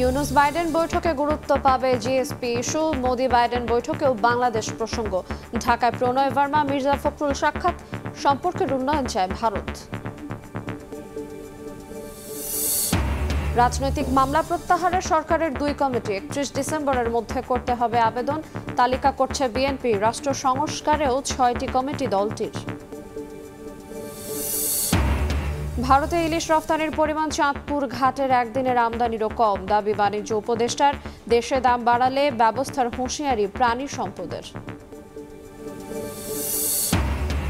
Yunus Biden বৈঠকে গুরুত্ব পাবে জিএসপি ইস্যু মোদি বাইডেন বৈঠকেও বাংলাদেশ প্রসঙ্গ ঢাকায় প্রণয় বার্মা মির্জা ফখরুল সাক্ষাৎ সম্পর্কের উন্নয়ন চায় ভারত রাজনৈতিক মামলা প্রত্যাহারে সরকারের দুই কমিটি একত্রিশ ডিসেম্বরের মধ্যে করতে হবে আবেদন তালিকা করছে বিএনপি রাষ্ট্র সংস্কারেও ছয়টি কমিটি দলটির ভারতে ইলিশ রফতানির পরিমাণ চাঁদপুর ঘাটের একদিনের আমদানিরও কম দাবি বাণিজ্য উপদেষ্টার দেশে দাম বাড়ালে ব্যবস্থার হুঁশিয়ারি প্রাণী সম্পদের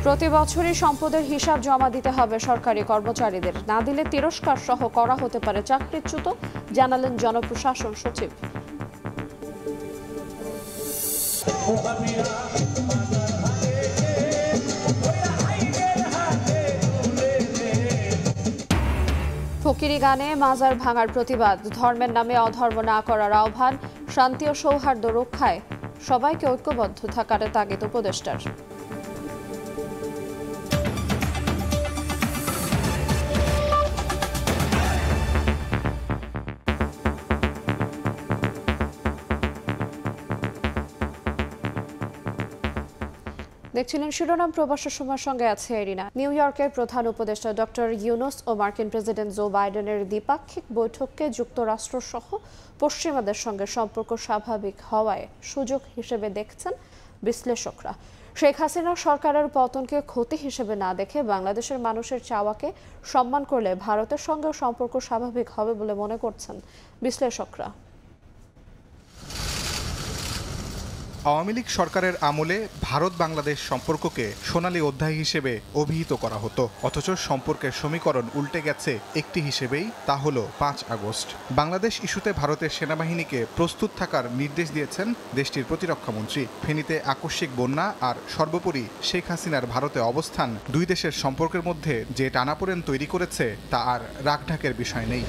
প্রতি বছরই সম্পদের হিসাব জমা দিতে হবে সরকারি কর্মচারীদের না দিলে তিরস্কার সহ করা হতে পারে চাকরিচ্যুত জানালেন জনপ্রশাসন সচিব ফকিরি গানে মাজার ভাঙার প্রতিবাদ ধর্মের নামে অধর্ম না করার আহ্বান শান্তি ও সৌহার্দ্য রক্ষায় সবাইকে ঐক্যবদ্ধ থাকার তাগিদ উপদেষ্টার দেখছিলেন শিরোনাম প্রবাসের সময় সঙ্গে আছে এরিনা নিউ ইয়র্কের প্রধান উপদেষ্টা ডক্টর ইউনুস ও মার্কিন প্রেসিডেন্ট জো বাইডেনের দ্বিপাক্ষিক বৈঠককে যুক্তরাষ্ট্র সহ পশ্চিমাদের সঙ্গে সম্পর্ক স্বাভাবিক হওয়ায় সুযোগ হিসেবে দেখছেন বিশ্লেষকরা শেখ হাসিনা সরকারের পতনকে ক্ষতি হিসেবে না দেখে বাংলাদেশের মানুষের চাওয়াকে সম্মান করলে ভারতের সঙ্গে সম্পর্ক স্বাভাবিক হবে বলে মনে করছেন বিশ্লেষকরা আওয়ামী লীগ সরকারের আমলে ভারত বাংলাদেশ সম্পর্ককে সোনালী অধ্যায় হিসেবে অভিহিত করা হতো অথচ সম্পর্কের সমীকরণ উল্টে গেছে একটি হিসেবেই তা হল পাঁচ আগস্ট বাংলাদেশ ইস্যুতে ভারতের সেনাবাহিনীকে প্রস্তুত থাকার নির্দেশ দিয়েছেন দেশটির প্রতিরক্ষামন্ত্রী ফেনীতে আকস্মিক বন্যা আর সর্বোপরি শেখ হাসিনার ভারতে অবস্থান দুই দেশের সম্পর্কের মধ্যে যে টানাপোড়েন তৈরি করেছে তা আর রাখঢাকের বিষয় নেই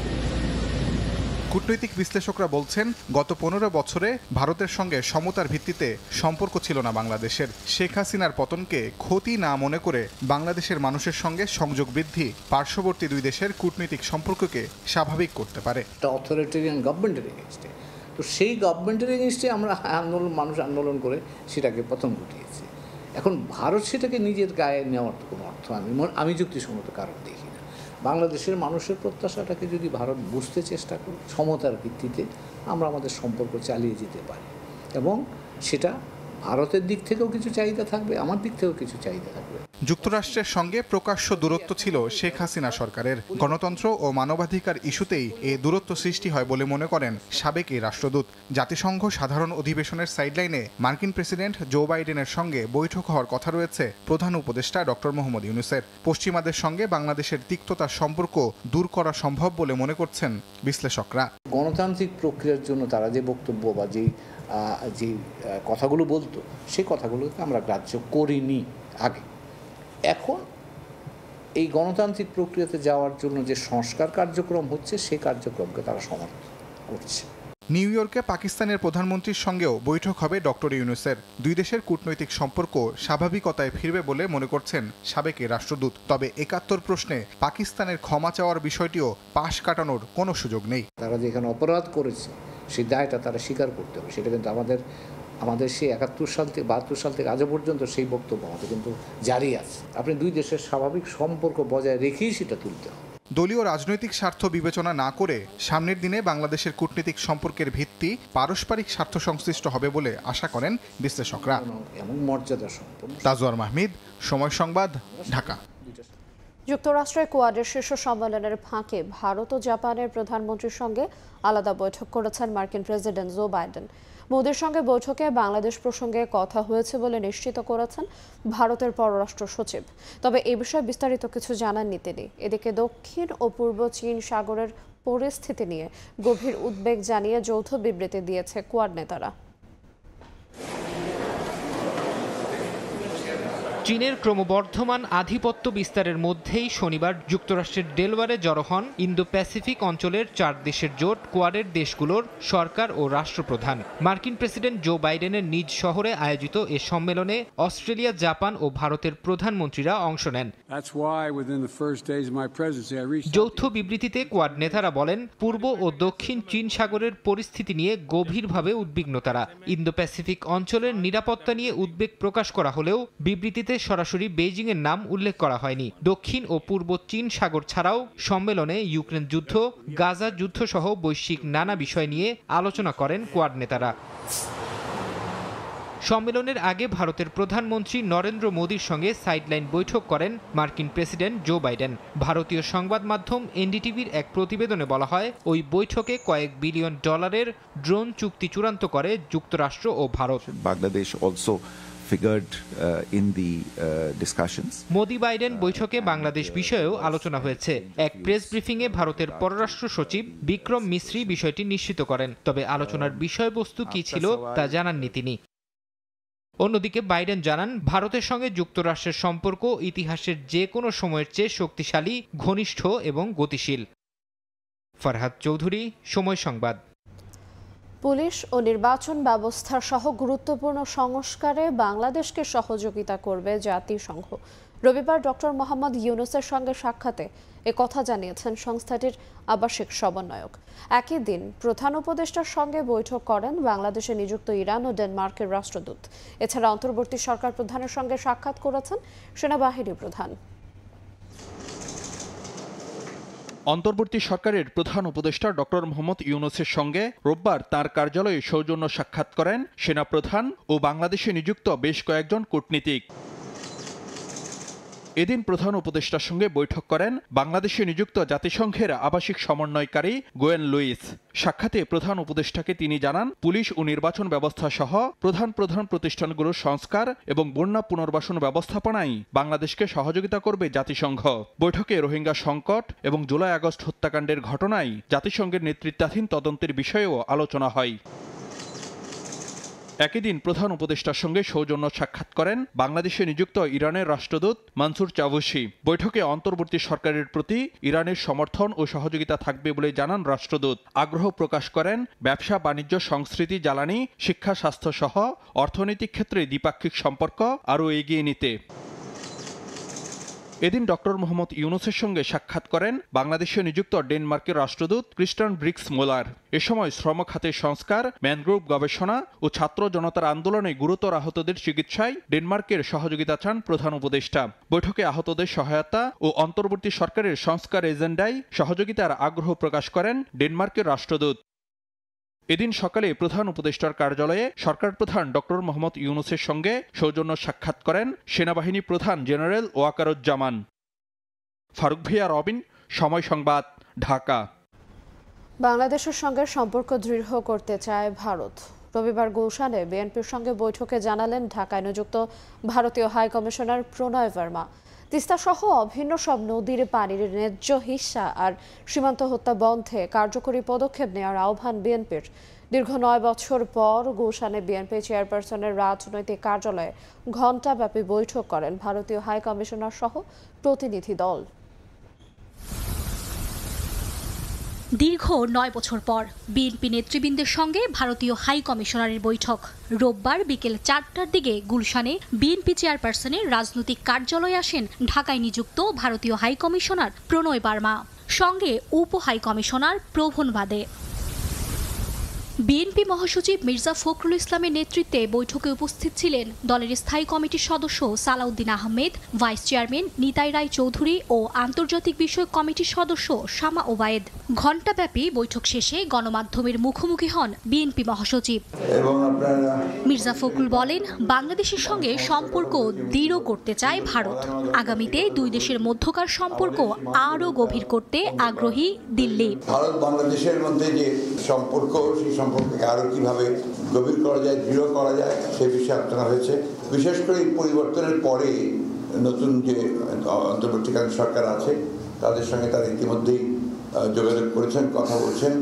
কূটনৈতিক বিশ্লেষকরা বলছেন গত পনেরো বছরে ভারতের সঙ্গে সমতার ভিত্তিতে সম্পর্ক ছিল না বাংলাদেশের শেখ হাসিনার পতনকে ক্ষতি না মনে করে বাংলাদেশের মানুষের সঙ্গে সংযোগ বৃদ্ধি পার্শ্ববর্তী দুই দেশের কূটনৈতিক সম্পর্ককে স্বাভাবিক করতে পারে গভর্নমেন্টের তো সেই গভর্নমেন্টের এগেনস্টে আমরা আন্দোলন মানুষ আন্দোলন করে সেটাকে পতন ঘটিয়েছি এখন ভারত সেটাকে নিজের গায়ে নেওয়ার কোনো অর্থ আমি আমি যুক্তিসম্মত কারণ দেখি বাংলাদেশের মানুষের প্রত্যাশাটাকে যদি ভারত বুঝতে চেষ্টা করে সমতার ভিত্তিতে আমরা আমাদের সম্পর্ক চালিয়ে যেতে পারি এবং সেটা ভারতের দিক থেকেও কিছু চাহিদা থাকবে আমার দিক থেকেও কিছু চাহিদা থাকবে যুক্তরাষ্ট্রের সঙ্গে প্রকাশ্য দূরত্ব ছিল শেখ হাসিনা সরকারের গণতন্ত্র ও মানবাধিকার ইস্যুতেই এ দূরত্ব সৃষ্টি হয় বলে মনে করেন সাবেক এই রাষ্ট্রদূত জাতিসংঘ সাধারণ অধিবেশনের সাইডলাইনে মার্কিন প্রেসিডেন্ট জো বাইডেনের সঙ্গে বৈঠক হওয়ার কথা রয়েছে প্রধান উপদেষ্টা ডক্টর মোহাম্মদ ইউনুসের পশ্চিমাদের সঙ্গে বাংলাদেশের তিক্ততার সম্পর্ক দূর করা সম্ভব বলে মনে করছেন বিশ্লেষকরা গণতান্ত্রিক প্রক্রিয়ার জন্য তারা যে বক্তব্য বা যে যে কথাগুলো বলতো সেই কথাগুলোকে আমরা গ্রাহ্য করিনি আগে এখন এই গণতান্ত্রিক প্রক্রিয়াতে যাওয়ার জন্য যে সংস্কার কার্যক্রম হচ্ছে সেই কার্যক্রমকে তারা সমর্থন করছে নিউ ইয়র্কে পাকিস্তানের প্রধানমন্ত্রীর সঙ্গেও বৈঠক হবে ডক্টর ইউনুসের দুই দেশের কূটনৈতিক সম্পর্ক স্বাভাবিকতায় ফিরবে বলে মনে করছেন সাবেক রাষ্ট্রদূত তবে একাত্তর প্রশ্নে পাকিস্তানের ক্ষমা চাওয়ার বিষয়টিও পাশ কাটানোর কোনো সুযোগ নেই তারা যেখানে অপরাধ করেছে সেই দায়টা তারা স্বীকার করতে হবে সেটা কিন্তু আমাদের আমাদের সেই একাত্তর সাল থেকে বাহাত্তর সাল থেকে আজও পর্যন্ত সেই বক্তব্য আমাদের কিন্তু জারি আছে আপনি দুই দেশের স্বাভাবিক সম্পর্ক বজায় রেখেই সেটা তুলতে হবে দলীয় রাজনৈতিক স্বার্থ বিবেচনা না করে সামনের দিনে বাংলাদেশের কূটনীতিক সম্পর্কের ভিত্তি পারস্পরিক স্বার্থ সংশ্লিষ্ট হবে বলে আশা করেন বিশ্লেষকরা এবং মর্যাদা সম্পন্ন তাজওয়ার মাহমিদ সময় সংবাদ ঢাকা যুক্তরাষ্ট্রের কোয়াডের শীর্ষ সম্মেলনের ফাঁকে ভারত ও জাপানের প্রধানমন্ত্রীর সঙ্গে আলাদা বৈঠক করেছেন মার্কিন প্রেসিডেন্ট জো বাইডেন মোদীর সঙ্গে বৈঠকে বাংলাদেশ প্রসঙ্গে কথা হয়েছে বলে নিশ্চিত করেছেন ভারতের পররাষ্ট্র সচিব তবে এ বিষয়ে বিস্তারিত কিছু জানাননি তিনি এদিকে দক্ষিণ ও পূর্ব চীন সাগরের পরিস্থিতি নিয়ে গভীর উদ্বেগ জানিয়ে যৌথ বিবৃতি দিয়েছে কোয়াড নেতারা চীনের ক্রমবর্ধমান আধিপত্য বিস্তারের মধ্যেই শনিবার যুক্তরাষ্ট্রের ডেলওয়ারে জড়ো হন ইন্দো প্যাসিফিক অঞ্চলের চার দেশের জোট কোয়ারের দেশগুলোর সরকার ও রাষ্ট্রপ্রধান মার্কিন প্রেসিডেন্ট জো বাইডেনের নিজ শহরে আয়োজিত এ সম্মেলনে অস্ট্রেলিয়া জাপান ও ভারতের প্রধানমন্ত্রীরা অংশ নেন যৌথ বিবৃতিতে কোয়াড নেতারা বলেন পূর্ব ও দক্ষিণ চীন সাগরের পরিস্থিতি নিয়ে গভীরভাবে উদ্বিগ্ন তারা ইন্দো প্যাসিফিক অঞ্চলের নিরাপত্তা নিয়ে উদ্বেগ প্রকাশ করা হলেও বিবৃতিতে সরাসরি বেইজিংয়ের নাম উল্লেখ করা হয়নি দক্ষিণ ও পূর্ব চীন সাগর ছাড়াও সম্মেলনে ইউক্রেন যুদ্ধ গাজা যুদ্ধ সহ বৈশ্বিক নানা বিষয় নিয়ে আলোচনা করেন কোয়াড নেতারা সম্মেলনের আগে ভারতের প্রধানমন্ত্রী নরেন্দ্র মোদীর সঙ্গে সাইডলাইন বৈঠক করেন মার্কিন প্রেসিডেন্ট জো বাইডেন ভারতীয় সংবাদ মাধ্যম এনডিটিভির এক প্রতিবেদনে বলা হয় ওই বৈঠকে কয়েক বিলিয়ন ডলারের ড্রোন চুক্তি চূড়ান্ত করে যুক্তরাষ্ট্র ও Bharat Bangladesh also figured uh, in the uh, discussions Modi Biden uh, বৈঠকে বাংলাদেশ uh, বিষয়েও আলোচনা হয়েছে এক প্রেস ব্রিফিং এ ভারতের পররাষ্ট্র সচিব বিক্রম মিশ্রি বিষয়টি নিশ্চিত করেন তবে আলোচনার um, বিষয়বস্তু কি ছিল তা জানাননি তিনি অন্যদিকে বাইডেন জানান ভারতের সঙ্গে যুক্তরাষ্ট্রের সম্পর্ক ইতিহাসের যে কোনো সময়ের চেয়ে শক্তিশালী ঘনিষ্ঠ এবং গতিশীল ফরহাদ চৌধুরী সময় সংবাদ পুলিশ ও নির্বাচন ব্যবস্থার সহ গুরুত্বপূর্ণ সংস্কারে বাংলাদেশকে সহযোগিতা করবে জাতিসংঘ রবিবার ডক্টর মোহাম্মদ ইউনুসের সঙ্গে সাক্ষাতে কথা জানিয়েছেন সংস্থাটির আবাসিক সমন্বয়ক একই দিন প্রধান উপদেষ্টার সঙ্গে বৈঠক করেন বাংলাদেশে নিযুক্ত ইরান ও ডেনমার্কের রাষ্ট্রদূত এছাড়া অন্তর্বর্তী সরকার প্রধানের সঙ্গে সাক্ষাৎ করেছেন সেনাবাহিনী প্রধান অন্তর্বর্তী সরকারের প্রধান উপদেষ্টা ডক্টর মোহাম্মদ ইউনুসের সঙ্গে রোববার তার কার্যালয়ে সৌজন্য সাক্ষাৎ করেন সেনাপ্রধান ও বাংলাদেশে নিযুক্ত বেশ কয়েকজন কূটনীতিক এদিন প্রধান উপদেষ্টার সঙ্গে বৈঠক করেন বাংলাদেশে নিযুক্ত জাতিসংঘের আবাসিক সমন্বয়কারী গোয়েন লুইস সাক্ষাতে প্রধান উপদেষ্টাকে তিনি জানান পুলিশ ও নির্বাচন ব্যবস্থা সহ প্রধান প্রধান প্রতিষ্ঠানগুলোর সংস্কার এবং বন্যা পুনর্বাসন ব্যবস্থাপনায় বাংলাদেশকে সহযোগিতা করবে জাতিসংঘ বৈঠকে রোহিঙ্গা সংকট এবং জুলাই আগস্ট হত্যাকাণ্ডের ঘটনায় জাতিসংঘের নেতৃত্বাধীন তদন্তের বিষয়েও আলোচনা হয় একই দিন প্রধান উপদেষ্টার সঙ্গে সৌজন্য সাক্ষাৎ করেন বাংলাদেশে নিযুক্ত ইরানের রাষ্ট্রদূত মানসুর চাভুসি বৈঠকে অন্তর্বর্তী সরকারের প্রতি ইরানের সমর্থন ও সহযোগিতা থাকবে বলে জানান রাষ্ট্রদূত আগ্রহ প্রকাশ করেন ব্যবসা বাণিজ্য সংস্কৃতি জ্বালানি শিক্ষা স্বাস্থ্য সহ অর্থনৈতিক ক্ষেত্রে দ্বিপাক্ষিক সম্পর্ক আরও এগিয়ে নিতে এদিন ডক্টর মোহাম্মদ ইউনুসের সঙ্গে সাক্ষাৎ করেন বাংলাদেশে নিযুক্ত ডেনমার্কের রাষ্ট্রদূত ক্রিস্টান ব্রিক্স মোলার এ সময় শ্রম খাতের সংস্কার ম্যানগ্রোভ গবেষণা ও ছাত্র জনতার আন্দোলনে গুরুতর আহতদের চিকিৎসায় ডেনমার্কের সহযোগিতা চান প্রধান উপদেষ্টা বৈঠকে আহতদের সহায়তা ও অন্তর্বর্তী সরকারের সংস্কার এজেন্ডায় সহযোগিতার আগ্রহ প্রকাশ করেন ডেনমার্কের রাষ্ট্রদূত এদিন সকালে প্রধান উপদেষ্টার কার্যালয়ে সরকার প্রধান ডক্টর মোহাম্মদ ইউনুসের সঙ্গে সৌজন্য সাক্ষাৎ করেন সেনাবাহিনী প্রধান জেনারেল ওয়াকারুজ্জামান ফারুক ভিয়া রবিন সময় সংবাদ ঢাকা বাংলাদেশের সঙ্গে সম্পর্ক দৃঢ় করতে চায় ভারত রবিবার গুলশানে বিএনপির সঙ্গে বৈঠকে জানালেন ঢাকায় নিযুক্ত ভারতীয় হাই কমিশনার প্রণয় ভার্মা তিস্তা সহ অভিন্ন সব নদীর পানির ন্যায্য হিসা আর সীমান্ত হত্যা বন্ধে কার্যকরী পদক্ষেপ নেওয়ার আহ্বান বিএনপির দীর্ঘ নয় বছর পর গুলশানে বিএনপি চেয়ারপারসনের রাজনৈতিক কার্যালয়ে ঘণ্টাব্যাপী বৈঠক করেন ভারতীয় হাই কমিশনার সহ প্রতিনিধি দল দীর্ঘ নয় বছর পর বিএনপি নেতৃবৃন্দের সঙ্গে ভারতীয় হাই কমিশনারের বৈঠক রোববার বিকেল চারটার দিকে গুলশানে বিএনপি চেয়ারপারসনের রাজনৈতিক কার্যালয়ে আসেন ঢাকায় নিযুক্ত ভারতীয় হাই কমিশনার প্রণয় বার্মা সঙ্গে উপ হাই কমিশনার প্রভন বাদে বিএনপি মহাসচিব মির্জা ফখরুল ইসলামের নেতৃত্বে বৈঠকে উপস্থিত ছিলেন দলের স্থায়ী কমিটির সদস্য সালাউদ্দিন আহমেদ ভাইস চেয়ারম্যান নিতাই রায় চৌধুরী ও আন্তর্জাতিক বিষয়ক কমিটির সদস্য শামা ওবায়েদ ঘণ্টাব্যাপী বৈঠক শেষে গণমাধ্যমের মুখোমুখি হন বিএনপি মহাসচিব মির্জা ফখরুল বলেন বাংলাদেশের সঙ্গে সম্পর্ক দৃঢ় করতে চায় ভারত আগামীতে দুই দেশের মধ্যকার সম্পর্ক আরও গভীর করতে আগ্রহী দিল্লি ভারত বাংলাদেশের মধ্যে যে সম্পর্ক সম্পর্কে আরও কীভাবে গভীর করা যায় দৃঢ় করা যায় সে বিষয়ে আলোচনা হয়েছে বিশেষ করে এই পরিবর্তনের পরে নতুন যে অন্তর্বর্তীকালীন সরকার আছে তাদের সঙ্গে তারা ইতিমধ্যেই যোগাযোগ করেছেন কথা বলছেন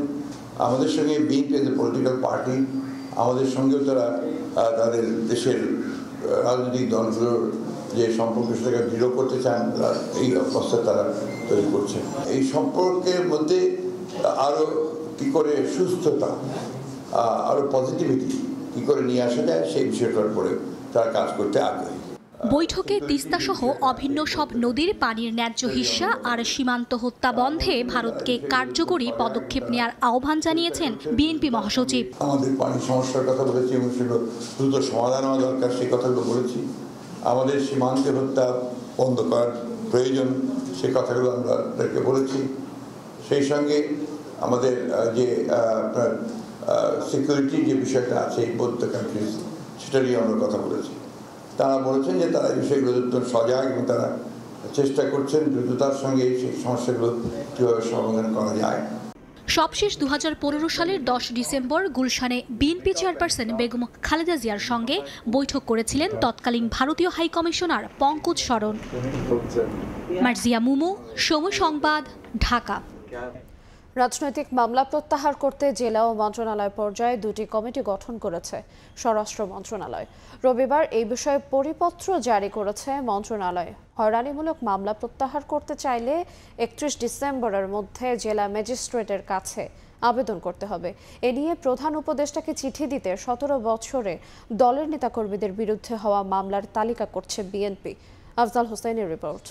আমাদের সঙ্গে বিএনপি যে পলিটিক্যাল পার্টি আমাদের সঙ্গেও তারা তাদের দেশের রাজনৈতিক দলগুলোর যে সম্পর্ক সেটাকে দৃঢ় করতে চান এই অবস্থা তারা তৈরি করছে এই সম্পর্কের মধ্যে আরও কী করে সুস্থতা আরও পজিটিভিটি কী করে নিয়ে আসা যায় সেই বিষয়টার উপরে তারা কাজ করতে আগ্রহী বৈঠকে তিস্তা সহ অভিন্ন সব নদীর পানির ন্যায্য হিস্যা আর সীমান্ত হত্যা বন্ধে ভারতকে কার্যকরী পদক্ষেপ নেওয়ার আহ্বান জানিয়েছেন বিএনপি মহাসচিব আমাদের পানি সমস্যার কথা বলেছি এবং সেগুলো দ্রুত সমাধান হওয়া দরকার সেই কথাগুলো বলেছি আমাদের সীমান্তে হত্যা বন্ধ করার প্রয়োজন সে কথাগুলো আমরা তাদেরকে বলেছি সেই সঙ্গে আমাদের যে আপনার সিকিউরিটি যে বিষয়টা আছে বৌদ্ধ কান্ট্রিজ সেটা নিয়ে আমরা কথা বলেছি তারা বলেছেন যে তারা এই বিষয়গুলো জন্য সজাগ এবং তারা চেষ্টা করছেন দ্রুততার সঙ্গে সেই সমস্যাগুলো কীভাবে সমাধান করা যায় সবশেষ দু হাজার সালের দশ ডিসেম্বর গুলশানে বিএনপি চেয়ারপারসন বেগম খালেদা জিয়ার সঙ্গে বৈঠক করেছিলেন তৎকালীন ভারতীয় হাই কমিশনার পঙ্কজ শরণ মার্জিয়া মুমু সময় সংবাদ ঢাকা রাজনৈতিক মামলা প্রত্যাহার করতে জেলা ও মন্ত্রণালয় পর্যায়ে দুটি কমিটি গঠন করেছে স্বরাষ্ট্র মন্ত্রণালয় রবিবার এই বিষয়ে পরিপত্র জারি করেছে মন্ত্রণালয় হয়রানিমূলক মামলা প্রত্যাহার করতে চাইলে একত্রিশ ডিসেম্বরের মধ্যে জেলা ম্যাজিস্ট্রেটের কাছে আবেদন করতে হবে এ নিয়ে প্রধান উপদেষ্টাকে চিঠি দিতে সতেরো বছরে দলের নেতাকর্মীদের বিরুদ্ধে হওয়া মামলার তালিকা করছে বিএনপি আফজাল হোসেনের রিপোর্ট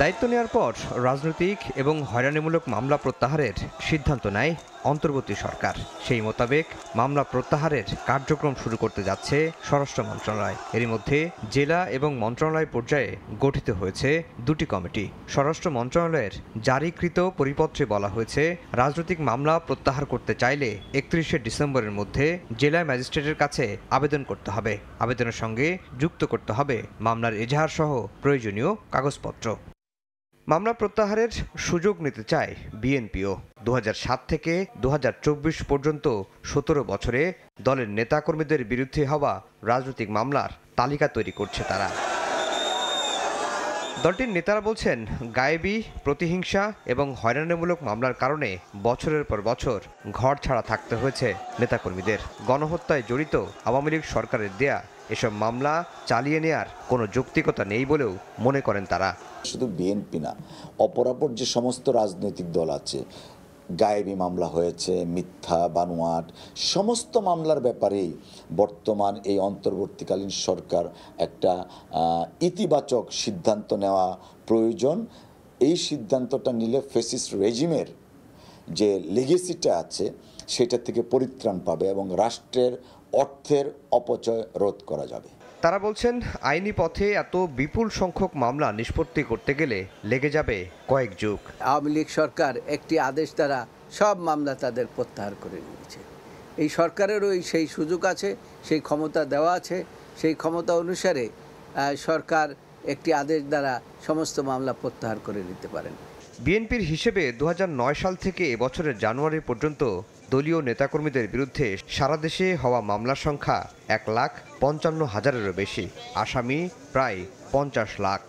দায়িত্ব নেওয়ার পর রাজনৈতিক এবং হয়রানিমূলক মামলা প্রত্যাহারের সিদ্ধান্ত নেয় অন্তর্বর্তী সরকার সেই মোতাবেক মামলা প্রত্যাহারের কার্যক্রম শুরু করতে যাচ্ছে স্বরাষ্ট্র মন্ত্রণালয় এরই মধ্যে জেলা এবং মন্ত্রণালয় পর্যায়ে গঠিত হয়েছে দুটি কমিটি স্বরাষ্ট্র মন্ত্রণালয়ের জারিকৃত পরিপত্রে বলা হয়েছে রাজনৈতিক মামলা প্রত্যাহার করতে চাইলে একত্রিশে ডিসেম্বরের মধ্যে জেলা ম্যাজিস্ট্রেটের কাছে আবেদন করতে হবে আবেদনের সঙ্গে যুক্ত করতে হবে মামলার এজাহার সহ প্রয়োজনীয় কাগজপত্র মামলা প্রত্যাহারের সুযোগ নিতে চায় বিএনপিও দু থেকে দু পর্যন্ত সতেরো বছরে দলের নেতাকর্মীদের বিরুদ্ধে হওয়া রাজনৈতিক মামলার তালিকা তৈরি করছে তারা দলটির নেতারা বলছেন গায়েবী প্রতিহিংসা এবং হয়রানিমূলক মামলার কারণে বছরের পর বছর ঘর ছাড়া থাকতে হয়েছে নেতাকর্মীদের গণহত্যায় জড়িত আওয়ামী লীগ সরকারের দেয়া এসব মামলা চালিয়ে নেয়ার কোনো যৌক্তিকতা নেই বলেও মনে করেন তারা শুধু বিএনপি না অপরাপর যে সমস্ত রাজনৈতিক দল আছে গায়েবী মামলা হয়েছে মিথ্যা বানোয়াট সমস্ত মামলার ব্যাপারেই বর্তমান এই অন্তর্বর্তীকালীন সরকার একটা ইতিবাচক সিদ্ধান্ত নেওয়া প্রয়োজন এই সিদ্ধান্তটা নিলে ফেসিস রেজিমের যে লেগেসিটা আছে সেটা থেকে পরিত্রাণ পাবে এবং রাষ্ট্রের অর্থের অপচয় রোধ করা যাবে তারা বলছেন আইনি পথে এত বিপুল সংখ্যক মামলা নিষ্পত্তি করতে গেলে লেগে যাবে কয়েক যুগ আওয়ামী লীগ সরকার একটি আদেশ দ্বারা সব মামলা তাদের প্রত্যাহার করে নিয়েছে এই সরকারেরও সেই সুযোগ আছে সেই ক্ষমতা দেওয়া আছে সেই ক্ষমতা অনুসারে সরকার একটি আদেশ দ্বারা সমস্ত মামলা প্রত্যাহার করে নিতে পারেন বিএনপির হিসেবে দু সাল থেকে এবছরের জানুয়ারি পর্যন্ত দলীয় নেতাকর্মীদের বিরুদ্ধে সারা দেশে হওয়া মামলার সংখ্যা এক লাখ পঞ্চান্ন হাজারেরও বেশি আসামি প্রায় পঞ্চাশ লাখ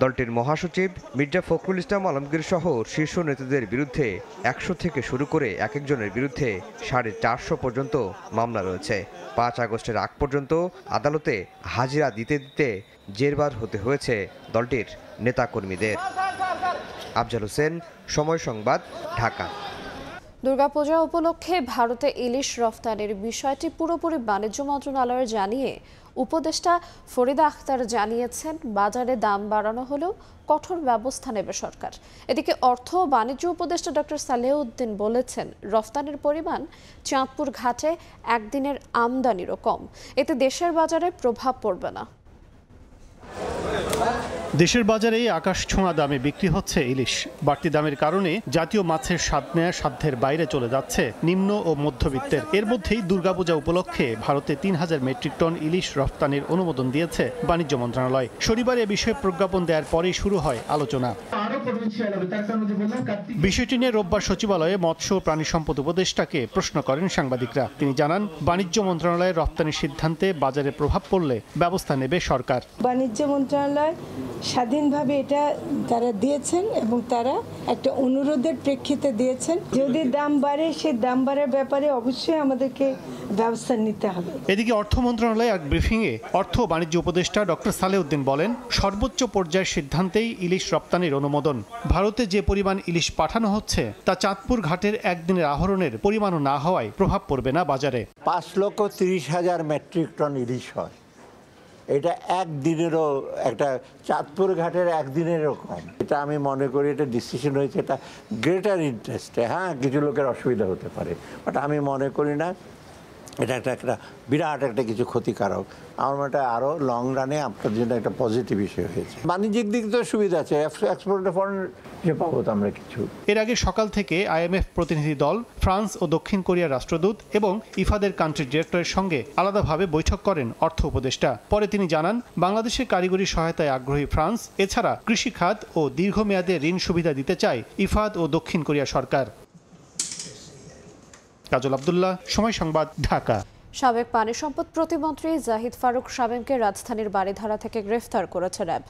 দলটির মহাসচিব মির্জা ফখরুল ইসলাম আলমগীর সহ শীর্ষ নেতাদের বিরুদ্ধে একশো থেকে শুরু করে এক একজনের বিরুদ্ধে সাড়ে চারশো পর্যন্ত মামলা রয়েছে পাঁচ আগস্টের আগ পর্যন্ত আদালতে হাজিরা দিতে দিতে জেরবার হতে হয়েছে দলটির নেতাকর্মীদের আফজাল হোসেন সময় সংবাদ ঢাকা দুর্গাপূজা উপলক্ষে ভারতে ইলিশ রফতানির বিষয়টি পুরোপুরি বাণিজ্য মন্ত্রণালয়ের জানিয়ে উপদেষ্টা ফরিদা আখতার জানিয়েছেন বাজারে দাম বাড়ানো হলেও কঠোর ব্যবস্থা নেবে সরকার এদিকে অর্থ ও বাণিজ্য উপদেষ্টা ডক্টর সালেহউদ্দিন বলেছেন রফতানির পরিমাণ চাঁদপুর ঘাটে একদিনের আমদানিরও কম এতে দেশের বাজারে প্রভাব পড়বে না দেশের বাজারে আকাশ ছোঁয়া দামে বিক্রি হচ্ছে ইলিশ বাড়তি দামের কারণে জাতীয় মাছের স্বাদ নেয়া সাধ্যের বাইরে চলে যাচ্ছে নিম্ন ও মধ্যবিত্তের এর মধ্যেই দুর্গাপূজা উপলক্ষে ভারতে তিন হাজার মেট্রিক টন ইলিশ রফতানির অনুমোদন দিয়েছে বাণিজ্য মন্ত্রণালয় শনিবার এ বিষয়ে প্রজ্ঞাপন দেওয়ার পরেই শুরু হয় আলোচনা বিষয়টি নিয়ে রোববার সচিবালয়ে মৎস্য ও প্রাণী সম্পদ উপদেষ্টাকে প্রশ্ন করেন সাংবাদিকরা তিনি জানান বাণিজ্য মন্ত্রণালয়ের রপ্তানির সিদ্ধান্তে বাজারে প্রভাব পড়লে ব্যবস্থা নেবে সরকার বাণিজ্য বাণিজ্য মন্ত্রণালয় স্বাধীনভাবে এটা তারা দিয়েছেন এবং তারা একটা অনুরোধের প্রেক্ষিতে দিয়েছেন যদি দাম বাড়ে সেই দাম বাড়ার ব্যাপারে অবশ্যই আমাদেরকে ব্যবস্থা নিতে হবে এদিকে অর্থ মন্ত্রণালয় এক ব্রিফিংয়ে অর্থ বাণিজ্য উপদেষ্টা ডক্টর সালেউদ্দিন বলেন সর্বোচ্চ পর্যায়ের সিদ্ধান্তেই ইলিশ রপ্তানির অনুমোদন ভারতে যে পরিমাণ ইলিশ পাঠানো হচ্ছে তা চাঁদপুর ঘাটের একদিনের আহরণের পরিমাণও না হওয়ায় প্রভাব পড়বে না বাজারে পাঁচ লক্ষ তিরিশ হাজার মেট্রিক টন ইলিশ হয় এটা একদিনেরও একটা চাঁদপুর ঘাটের একদিনেরও কম এটা আমি মনে করি এটা ডিসিশন হয়েছে এটা গ্রেটার ইন্টারেস্টে হ্যাঁ কিছু লোকের অসুবিধা হতে পারে বাট আমি মনে করি না এটা একটা একটা বিরাট একটা কিছু ক্ষতিকারক আমার মনে হয় আরও লং রানে আপনার জন্য একটা পজিটিভ ইস্যু হয়েছে বাণিজ্যিক দিক তো সুবিধা আছে এক্সপোর্টে ফরেন যে পাবো তো আমরা কিছু এর আগে সকাল থেকে আইএমএফ প্রতিনিধি দল ফ্রান্স ও দক্ষিণ কোরিয়ার রাষ্ট্রদূত এবং ইফাদের কান্ট্রি ডিরেক্টরের সঙ্গে আলাদাভাবে বৈঠক করেন অর্থ উপদেষ্টা পরে তিনি জানান বাংলাদেশের কারিগরি সহায়তায় আগ্রহী ফ্রান্স এছাড়া কৃষি খাত ও দীর্ঘমেয়াদে ঋণ সুবিধা দিতে চায় ইফাদ ও দক্ষিণ কোরিয়া সরকার কাজল আবদুল্লাহ সময় সংবাদ ঢাকা সাবেক পানি সম্পদ প্রতিমন্ত্রী জাহিদ ফারুক শামীমকে রাজধানীর বাড়িধারা থেকে গ্রেফতার করেছে র্যাব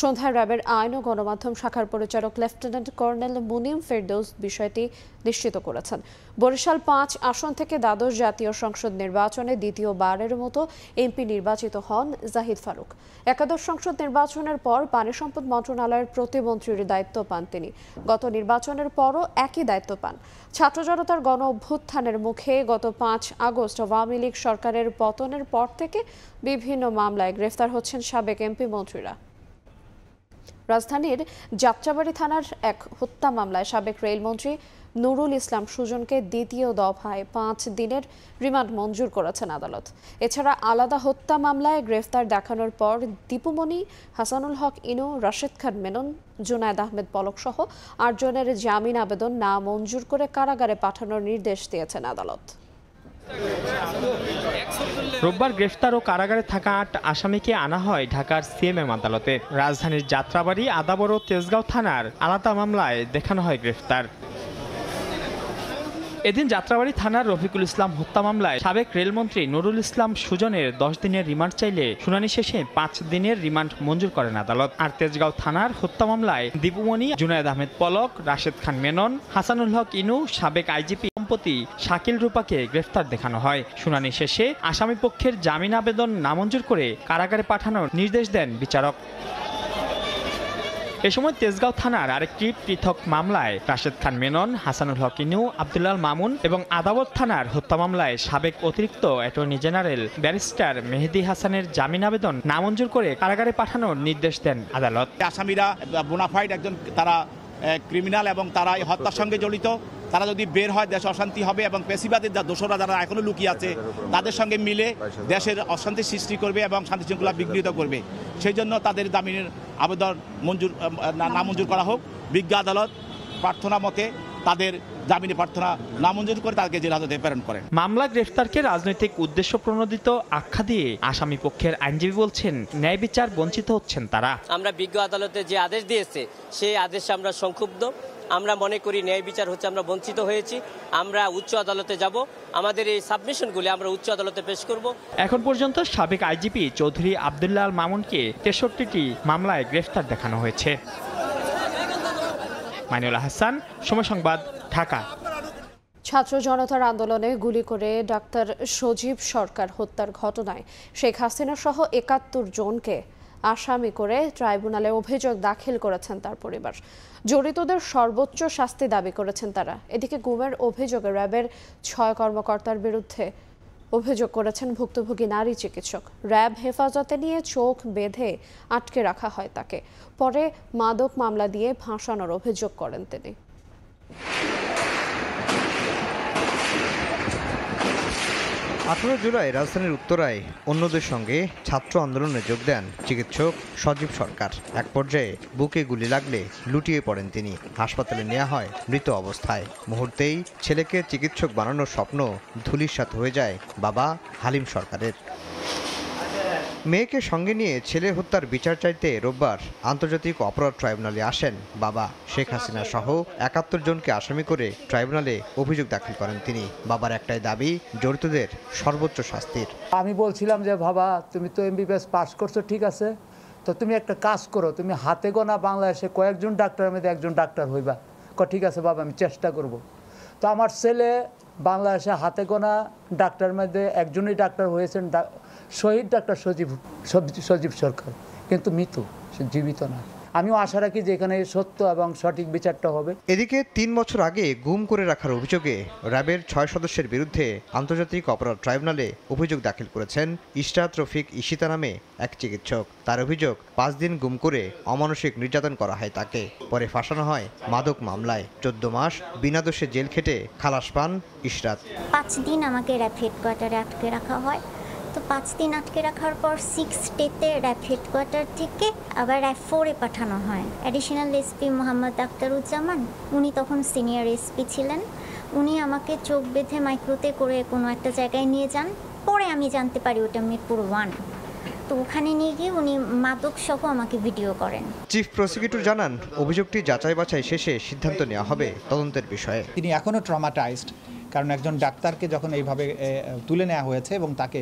সন্ধ্যায় র্যাবের আইন ও গণমাধ্যম শাখার পরিচালক লেফটেন্যান্ট কর্নেল মুনিম ফেরদৌস বিষয়টি নিশ্চিত করেছেন বরিশাল পাঁচ আসন থেকে দ্বাদশ জাতীয় সংসদ নির্বাচনে দ্বিতীয়বারের মতো এমপি নির্বাচিত হন জাহিদ ফারুক একাদশ সংসদ নির্বাচনের পর পানি সম্পদ মন্ত্রণালয়ের প্রতিমন্ত্রীর দায়িত্ব পান তিনি গত নির্বাচনের পরও একই দায়িত্ব পান ছাত্র জনতার গণ অভ্যুত্থানের মুখে গত পাঁচ আগস্ট আওয়ামী লীগ শেখ সরকারের পতনের পর থেকে বিভিন্ন মামলায় গ্রেফতার হচ্ছেন সাবেক এমপি মন্ত্রীরা রাজধানীর যাত্রাবাড়ি থানার এক হত্যা মামলায় সাবেক রেলমন্ত্রী নুরুল ইসলাম সুজনকে দ্বিতীয় দফায় পাঁচ দিনের রিমান্ড মঞ্জুর করেছেন আদালত এছাড়া আলাদা হত্যা মামলায় গ্রেফতার দেখানোর পর দীপুমণি হাসানুল হক ইনু রাশেদ খান মেনন জুনায়দ আহমেদ পলক সহ আটজনের জামিন আবেদন না মঞ্জুর করে কারাগারে পাঠানোর নির্দেশ দিয়েছেন আদালত রোববার গ্রেফতার ও কারাগারে থাকা আট আসামিকে আনা হয় ঢাকার সিএমএম আদালতে রাজধানীর যাত্রাবাড়ি আদাবর ও তেজগাঁও থানার আলাদা মামলায় দেখানো হয় গ্রেফতার এদিন যাত্রাবাড়ি থানার রফিকুল ইসলাম হত্যা মামলায় সাবেক রেলমন্ত্রী নুরুল ইসলাম সুজনের দশ দিনের রিমান্ড চাইলে শুনানি শেষে পাঁচ দিনের রিমান্ড মঞ্জুর করেন আদালত আর তেজগাঁও থানার হত্যা মামলায় দীপুমণি জুনায়দ আহমেদ পলক রাশেদ খান মেনন হাসানুল হক ইনু সাবেক আইজিপি দম্পতি শাকিল রূপাকে গ্রেফতার দেখানো হয় শুনানি শেষে আসামিপক্ষের জামিন আবেদন নামঞ্জুর করে কারাগারে পাঠানোর নির্দেশ দেন বিচারক এ সময় তেজগাঁও থানার আরেকটি পৃথক মামলায় রাশেদ খান মেনন হাসানুল হক ইনু আবদুল্লাল মামুন এবং আদাবত থানার হত্যা মামলায় সাবেক অতিরিক্ত অ্যাটর্নি জেনারেল ব্যারিস্টার মেহেদি হাসানের জামিন আবেদন নামঞ্জুর করে কারাগারে পাঠানোর নির্দেশ দেন আদালত আসামিরা বোনাফাইড একজন তারা ক্রিমিনাল এবং তারা হত্যার সঙ্গে জড়িত তারা যদি বের হয় দেশে অশান্তি হবে এবং পেশিবাদের যা দোষরা যারা এখনও লুকিয়ে আছে তাদের সঙ্গে মিলে দেশের অশান্তি সৃষ্টি করবে এবং শান্তি শৃঙ্খলা বিঘ্নিত করবে সেই জন্য তাদের জামিনের আবেদন মঞ্জুর না নামঞ্জুর করা হোক বিজ্ঞ আদালত প্রার্থনা মতে তাদের জামিনে প্রার্থনা নামঞ্জুর করে তাদেরকে জেল হাজতে প্রেরণ করেন মামলা গ্রেফতারকে রাজনৈতিক উদ্দেশ্য প্রণোদিত আখ্যা দিয়ে আসামি পক্ষের আইনজীবী বলছেন ন্যায় বিচার বঞ্চিত হচ্ছেন তারা আমরা বিজ্ঞ আদালতে যে আদেশ দিয়েছে সেই আদেশে আমরা সংক্ষুব্ধ আমরা মনে করি ন্যায় বিচার হচ্ছে আমরা বঞ্চিত হয়েছি আমরা উচ্চ আদালতে যাব আমাদের এই সাবমিশনগুলি আমরা উচ্চ আদালতে পেশ করব এখন পর্যন্ত সাবেক আইজিপি চৌধুরী আবদুল্লাহ মামুনকে তেষট্টিটি মামলায় গ্রেফতার দেখানো হয়েছে মাইনুল হাসান সময় সংবাদ ঢাকা ছাত্র জনতার আন্দোলনে গুলি করে ডাক্তার সজীব সরকার হত্যার ঘটনায় শেখ হাসিনা সহ একাত্তর জনকে আসামি করে ট্রাইব্যুনালে অভিযোগ দাখিল করেছেন তার পরিবার জড়িতদের সর্বোচ্চ শাস্তি দাবি করেছেন তারা এদিকে গুমের অভিযোগে র্যাবের ছয় কর্মকর্তার বিরুদ্ধে অভিযোগ করেছেন ভুক্তভোগী নারী চিকিৎসক র্যাব হেফাজতে নিয়ে চোখ বেঁধে আটকে রাখা হয় তাকে পরে মাদক মামলা দিয়ে ভাসানোর অভিযোগ করেন তিনি আঠারো জুলাই রাজধানীর উত্তরায় অন্যদের সঙ্গে ছাত্র আন্দোলনে যোগ দেন চিকিৎসক সজীব সরকার এক পর্যায়ে বুকে গুলি লাগলে লুটিয়ে পড়েন তিনি হাসপাতালে নেওয়া হয় মৃত অবস্থায় মুহূর্তেই ছেলেকে চিকিৎসক বানানোর স্বপ্ন ধুলির সাথে হয়ে যায় বাবা হালিম সরকারের মেয়েকে সঙ্গে নিয়ে ছেলে হত্যার বিচার চাইতে রোববার আন্তর্জাতিক অপরাধ ট্রাইব্যুনালে আসেন বাবা শেখ হাসিনা সহ একাত্তর জনকে আসামি করে ট্রাইব্যুনালে অভিযোগ দাখিল করেন তিনি বাবার একটাই দাবি জড়িতদের সর্বোচ্চ শাস্তির আমি বলছিলাম যে বাবা তুমি তো এমবিবিএস পাস করছো ঠিক আছে তো তুমি একটা কাজ করো তুমি হাতে গোনা বাংলাদেশে কয়েকজন ডাক্তারের মধ্যে একজন ডাক্তার হইবা ক ঠিক আছে বাবা আমি চেষ্টা করব। তো আমার ছেলে বাংলাদেশে হাতে গোনা ডাক্তার মধ্যে একজনই ডাক্তার হয়েছেন শহীদ ডাক্তার সজীব সজীব সরকার কিন্তু মৃত জীবিত না আমিও আশা রাখি যে এখানে সত্য এবং সঠিক বিচারটা হবে এদিকে তিন বছর আগে গুম করে রাখার অভিযোগে র্যাবের ছয় সদস্যের বিরুদ্ধে আন্তর্জাতিক অপরাধ ট্রাইব্যুনালে অভিযোগ দাখিল করেছেন ইস্টাত রফিক ইশিতা নামে এক চিকিৎসক তার অভিযোগ পাঁচ দিন গুম করে অমানসিক নির্যাতন করা হয় তাকে পরে ফাঁসানো হয় মাদক মামলায় চোদ্দ মাস বিনা দোষে জেল খেটে খালাস পান ইশরাত পাঁচ দিন আমাকে হেডকোয়ার্টারে আটকে রাখা হয় তো পাঁচ দিন আটকে রাখার পর সিক্স ডেতে র্যাব হেডকোয়ার্টার থেকে আবার র্যাব ফোরে পাঠানো হয় অ্যাডিশনাল এসপি মোহাম্মদ আক্তারুজ্জামান উনি তখন সিনিয়র এসপি ছিলেন উনি আমাকে চোখ বেঁধে মাইক্রোতে করে কোনো একটা জায়গায় নিয়ে যান পরে আমি জানতে পারি ওটা মিরপুর ওয়ান তো ওখানে নিয়ে গিয়ে উনি মাদক সহ আমাকে ভিডিও করেন চিফ প্রসিকিউটর জানান অভিযোগটি যাচাই বাছাই শেষে সিদ্ধান্ত নেওয়া হবে তদন্তের বিষয়ে তিনি এখনও ট্রমাটাইজড কারণ একজন ডাক্তারকে যখন এইভাবে তুলে নেওয়া হয়েছে এবং তাকে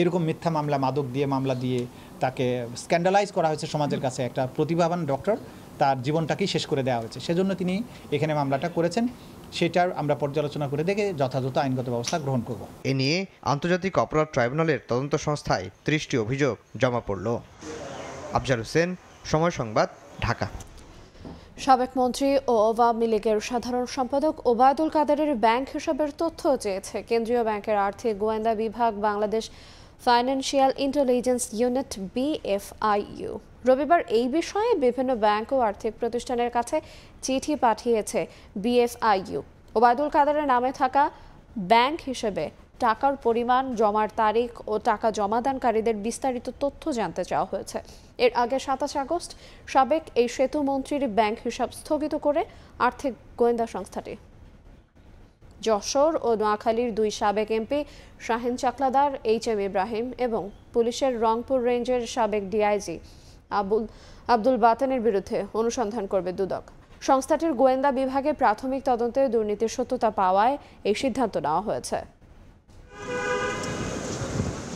এরকম মিথ্যা মামলা মাদক দিয়ে মামলা দিয়ে তাকে স্ক্যান্ডালাইজ করা হয়েছে সমাজের কাছে একটা প্রতিভাবান ডক্টর তার জীবনটাকেই শেষ করে দেওয়া হয়েছে সেজন্য তিনি এখানে মামলাটা করেছেন সেটার আমরা পর্যালোচনা করে দেখে যথাযথ আইনগত ব্যবস্থা গ্রহণ করব এ নিয়ে আন্তর্জাতিক অপরাধ ট্রাইব্যুনালের তদন্ত সংস্থায় ত্রিশটি অভিযোগ জমা পড়ল আফজাল হোসেন সময় সংবাদ ঢাকা সাবেক মন্ত্রী ও আওয়ামী লীগের সাধারণ সম্পাদক ওবায়দুল কাদেরের ব্যাংক হিসাবের তথ্য চেয়েছে কেন্দ্রীয় ব্যাংকের আর্থিক গোয়েন্দা বিভাগ Bangladesh financial intelligence unit BFIU রবিবার এই বিষয়ে বিভিন্ন ব্যাংক ও আর্থিক প্রতিষ্ঠানের কাছে চিঠি পাঠিয়েছে বিএফআইইউ ওবায়দুল কাদেরের নামে থাকা ব্যাংক হিসেবে টাকার পরিমাণ জমার তারিখ ও টাকা জমাদানকারীদের বিস্তারিত তথ্য জানতে চাওয়া হয়েছে এর আগে সাতাশ আগস্ট সাবেক এই সেতু মন্ত্রীর ব্যাংক হিসাব স্থগিত করে আর্থিক গোয়েন্দা সংস্থাটি যশোর ও নোয়াখালীর দুই সাবেক MP Shahin Chakladar H M Ibrahim এবং পুলিশের রংপুর রেঞ্জের সাবেক ডিআইজি আবুল আব্দুল বাতানের বিরুদ্ধে অনুসন্ধান করবে দুদক সংস্থাটির গোয়েন্দা বিভাগে প্রাথমিক তদন্তে দুর্নীতির সত্যতা পাওয়ায় এই সিদ্ধান্ত নেওয়া হয়েছে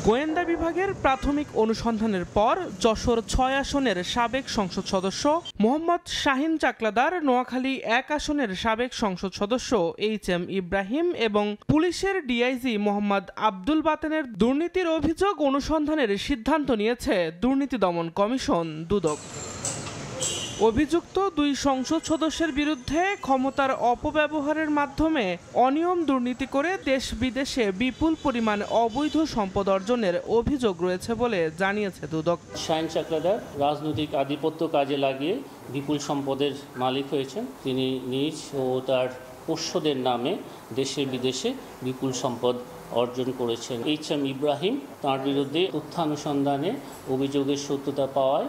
গোয়েন্দা বিভাগের প্রাথমিক অনুসন্ধানের পর যশোর ছয় আসনের সাবেক সংসদ সদস্য মোহাম্মদ শাহিন চাকলাদার নোয়াখালী এক আসনের সাবেক সংসদ সদস্য এইচ এম ইব্রাহিম এবং পুলিশের ডিআইজি মোহাম্মদ আব্দুল বাতেনের দুর্নীতির অভিযোগ অনুসন্ধানের সিদ্ধান্ত নিয়েছে দুর্নীতি দমন কমিশন দুদক অভিযুক্ত দুই সংসদ সদস্যের বিরুদ্ধে ক্ষমতার অপব্যবহারের মাধ্যমে অনিয়ম দুর্নীতি করে দেশ বিদেশে বিপুল পরিমাণ অবৈধ সম্পদ অর্জনের অভিযোগ রয়েছে বলে জানিয়েছে দুদক শায়ন চাকরাদার রাজনৈতিক আধিপত্য কাজে লাগিয়ে বিপুল সম্পদের মালিক হয়েছেন তিনি নিজ ও তার পোষ্যদের নামে দেশে বিদেশে বিপুল সম্পদ অর্জন করেছেন এইচ এম ইব্রাহিম তাঁর বিরুদ্ধে তথ্যানুসন্ধানে অভিযোগের সত্যতা পাওয়ায়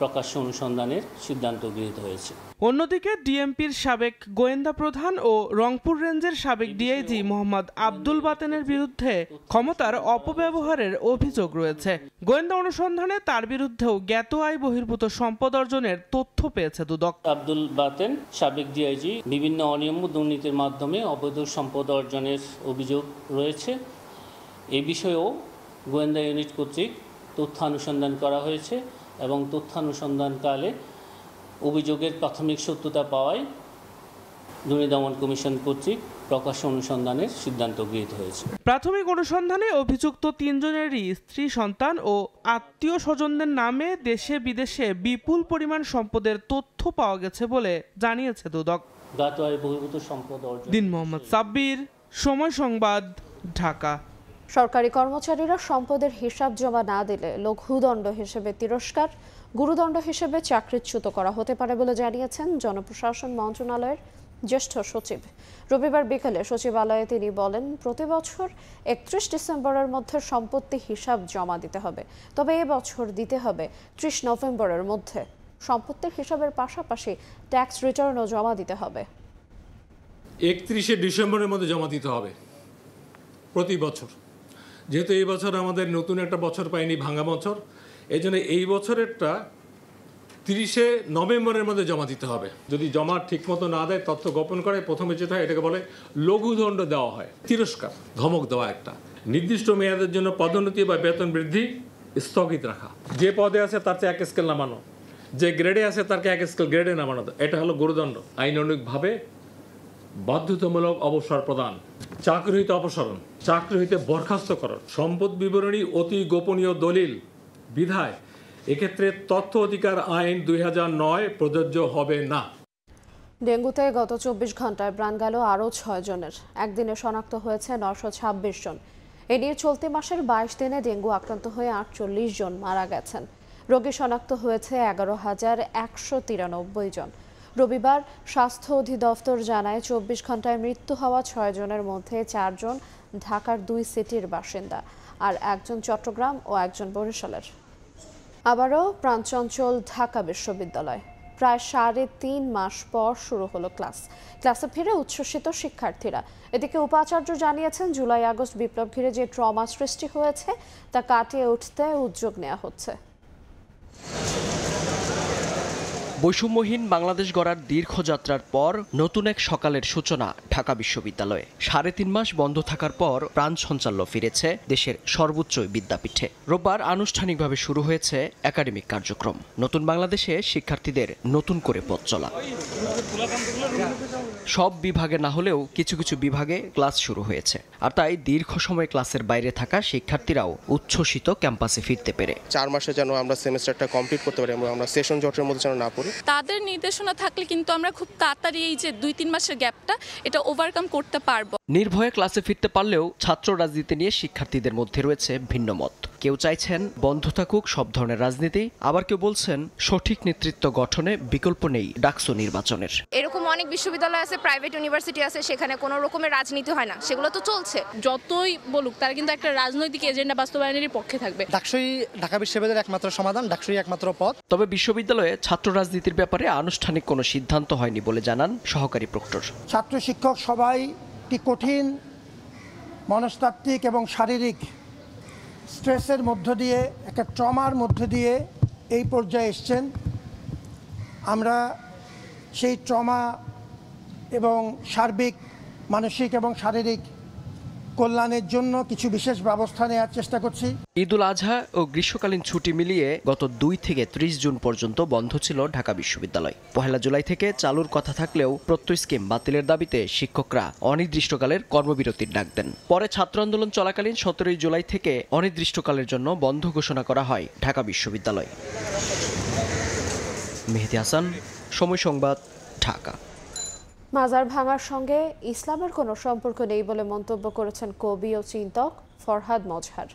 প্রকাশ্য অনুসন্ধানের সিদ্ধান্ত গৃহীত হয়েছে অন্যদিকে ডিএমপির সাবেক গোয়েন্দা প্রধান ও রংপুর রেঞ্জের সাবেক ডিআইজি মোহাম্মদ আব্দুল বাতেনের বিরুদ্ধে ক্ষমতার অপব্যবহারের অভিযোগ রয়েছে গোয়েন্দা অনুসন্ধানে তার বিরুদ্ধেও জ্ঞাত আয় বহির্ভূত সম্পদ অর্জনের তথ্য পেয়েছে দুদক আব্দুল বাতেন সাবেক ডিআইজি বিভিন্ন অনিয়ম দুর্নীতির মাধ্যমে অবৈধ সম্পদ অর্জনের অভিযোগ রয়েছে এ বিষয়েও গোয়েন্দা ইউনিট কর্তৃক তথ্য অনুসন্ধান করা হয়েছে এবং তথ্যানুসন্ধানকালে অভিযোগের প্রাথমিক সত্যতা পাওয়ায় দুর্নীতি দমন কমিশন কর্তৃক প্রকাশ্য অনুসন্ধানের সিদ্ধান্ত গৃহীত হয়েছে প্রাথমিক অনুসন্ধানে অভিযুক্ত তিনজনেরই স্ত্রী সন্তান ও আত্মীয় স্বজনদের নামে দেশে বিদেশে বিপুল পরিমাণ সম্পদের তথ্য পাওয়া গেছে বলে জানিয়েছে দুদক দিন মোহাম্মদ সাব্বির সময় সংবাদ ঢাকা সরকারি কর্মচারীরা সম্পদের হিসাব জমা না দিলে লঘুদণ্ড হিসেবে তিরস্কার গুরুদণ্ড হিসেবে চাকরিচ্যুত করা হতে পারে বলে জানিয়েছেন জনপ্রশাসন মন্ত্রণালয়ের জ্যেষ্ঠ সচিব রবিবার বিকেলে সচিবালয়ে তিনি বলেন প্রতি বছর একত্রিশ ডিসেম্বরের মধ্যে সম্পত্তি হিসাব জমা দিতে হবে তবে এবছর দিতে হবে ত্রিশ নভেম্বরের মধ্যে সম্পত্তির হিসাবের পাশাপাশি ট্যাক্স রিটার্নও জমা দিতে হবে একত্রিশে ডিসেম্বরের মধ্যে জমা দিতে হবে প্রতি বছর যেহেতু এই বছর আমাদের নতুন একটা বছর পাইনি ভাঙা বছর এই জন্য এই বছরেরটা তিরিশে নভেম্বরের মধ্যে জমা দিতে হবে যদি জমা ঠিকমতো না দেয় তথ্য গোপন করে প্রথমে যেটা হয় এটাকে বলে লঘুদণ্ড দেওয়া হয় তিরস্কার ধমক দেওয়া একটা নির্দিষ্ট মেয়াদের জন্য পদোন্নতি বা বেতন বৃদ্ধি স্থগিত রাখা যে পদে আছে তার চেয়ে এক স্কেল নামানো যে গ্রেডে আছে তারকে এক স্কেল গ্রেডে নামানো এটা হলো গুরুদণ্ড আইন অনুকভাবে বাধ্যতামূলক অবসর প্রদান চাকরি হইতে অপসারণ চাকরি হইতে বরখাস্তকরণ সম্পদ বিবরণী অতি গোপনীয় দলিল বিধায় এক্ষেত্রে তথ্য অধিকার আইন দুই প্রযোজ্য হবে না ডেঙ্গুতে গত চব্বিশ ঘন্টায় প্রাণ গেল আরও ছয় জনের একদিনে শনাক্ত হয়েছে নশো ছাব্বিশ জন এ নিয়ে চলতি মাসের বাইশ দিনে ডেঙ্গু আক্রান্ত হয়ে আটচল্লিশ জন মারা গেছেন রোগী শনাক্ত হয়েছে এগারো হাজার একশো তিরানব্বই জন রবিবার স্বাস্থ্য অধিদপ্তর জানায় চব্বিশ ঘন্টায় মৃত্যু হওয়া ছয়জনের মধ্যে চারজন ঢাকার দুই সিটির বাসিন্দা আর একজন চট্টগ্রাম ও একজন বরিশালের আবারও প্রাঞ্চঞ্চল ঢাকা বিশ্ববিদ্যালয় প্রায় সাড়ে তিন মাস পর শুরু হলো ক্লাস ক্লাসে ফিরে উচ্ছ্বসিত শিক্ষার্থীরা এদিকে উপাচার্য জানিয়েছেন জুলাই আগস্ট বিপ্লব ঘিরে যে ট্রমা সৃষ্টি হয়েছে তা কাটিয়ে উঠতে উদ্যোগ নেওয়া হচ্ছে বৈষম্যহীন বাংলাদেশ গড়ার দীর্ঘ যাত্রার পর নতুন এক সকালের সূচনা ঢাকা বিশ্ববিদ্যালয়ে সাড়ে তিন মাস বন্ধ থাকার পর প্রাণ সঞ্চাল্য ফিরেছে দেশের সর্বোচ্চ বিদ্যাপীঠে রোববার আনুষ্ঠানিকভাবে শুরু হয়েছে একাডেমিক কার্যক্রম নতুন বাংলাদেশে শিক্ষার্থীদের নতুন করে পথ চলা সব বিভাগে না হলেও কিছু কিছু বিভাগে ক্লাস শুরু হয়েছে আর তাই দীর্ঘ সময় ক্লাসের বাইরে থাকা শিক্ষার্থীরাও উচ্ছ্বসিত ক্যাম্পাসে ফিরতে পেরে চার মাসে যেন আমরা সেমিস্টারটা কমপ্লিট করতে পারি আমরা সেশন জটের মধ্যে যেন না পড়ি তাদের নির্দেশনা থাকলে কিন্তু আমরা খুব তাড়াতাড়ি এই যে দুই তিন মাসের গ্যাপটা এটা ওভারকাম করতে পারবো নির্ভয়ে ক্লাসে ফিরতে পারলেও ছাত্র রাজনীতি নিয়ে শিক্ষার্থীদের মধ্যে রয়েছে ভিন্ন মত কেউ চাইছেন বন্ধ থাকুক সব ধরনের রাজনীতি আবার কেউ বলছেন সঠিক নেতৃত্ব গঠনে বিকল্প নেই ডাকসু নির্বাচনের এরকম অনেক বিশ্ববিদ্যালয় আছে প্রাইভেট ইউনিভার্সিটি আছে সেখানে কোনো রকমের রাজনীতি হয় না সেগুলো তো চলছে যতই বলুক তারা কিন্তু একটা রাজনৈতিক এজেন্ডা বাস্তবায়নেরই পক্ষে থাকবে ডাকসই ঢাকা বিশ্ববিদ্যালয়ের একমাত্র সমাধান ডাকসই একমাত্র পথ তবে বিশ্ববিদ্যালয়ে ছাত্র রাজনীতির ব্যাপারে আনুষ্ঠানিক কোনো সিদ্ধান্ত হয়নি বলে জানান সহকারী প্রক্টর ছাত্র শিক্ষক সবাই কি কঠিন মনস্তাত্ত্বিক এবং শারীরিক স্ট্রেসের মধ্য দিয়ে একটা ট্রমার মধ্য দিয়ে এই পর্যায়ে এসছেন আমরা সেই ট্রমা এবং সার্বিক মানসিক এবং শারীরিক কল্যাণের জন্য কিছু বিশেষ ব্যবস্থা নেওয়ার চেষ্টা করছি ঈদুল আজহা ও গ্রীষ্মকালীন ছুটি মিলিয়ে গত দুই থেকে ত্রিশ জুন পর্যন্ত বন্ধ ছিল ঢাকা বিশ্ববিদ্যালয় পহেলা জুলাই থেকে চালুর কথা থাকলেও প্রত্যয় স্কিম বাতিলের দাবিতে শিক্ষকরা অনির্দিষ্টকালের কর্মবিরতির ডাক দেন পরে ছাত্র আন্দোলন চলাকালীন সতেরোই জুলাই থেকে অনির্দিষ্টকালের জন্য বন্ধ ঘোষণা করা হয় ঢাকা বিশ্ববিদ্যালয় মেহেদি হাসান সময় সংবাদ ঢাকা মাজার ভাঙার সঙ্গে ইসলামের কোনো সম্পর্ক নেই বলে মন্তব্য করেছেন কবি ও চিন্তক ফরহাদ মজহার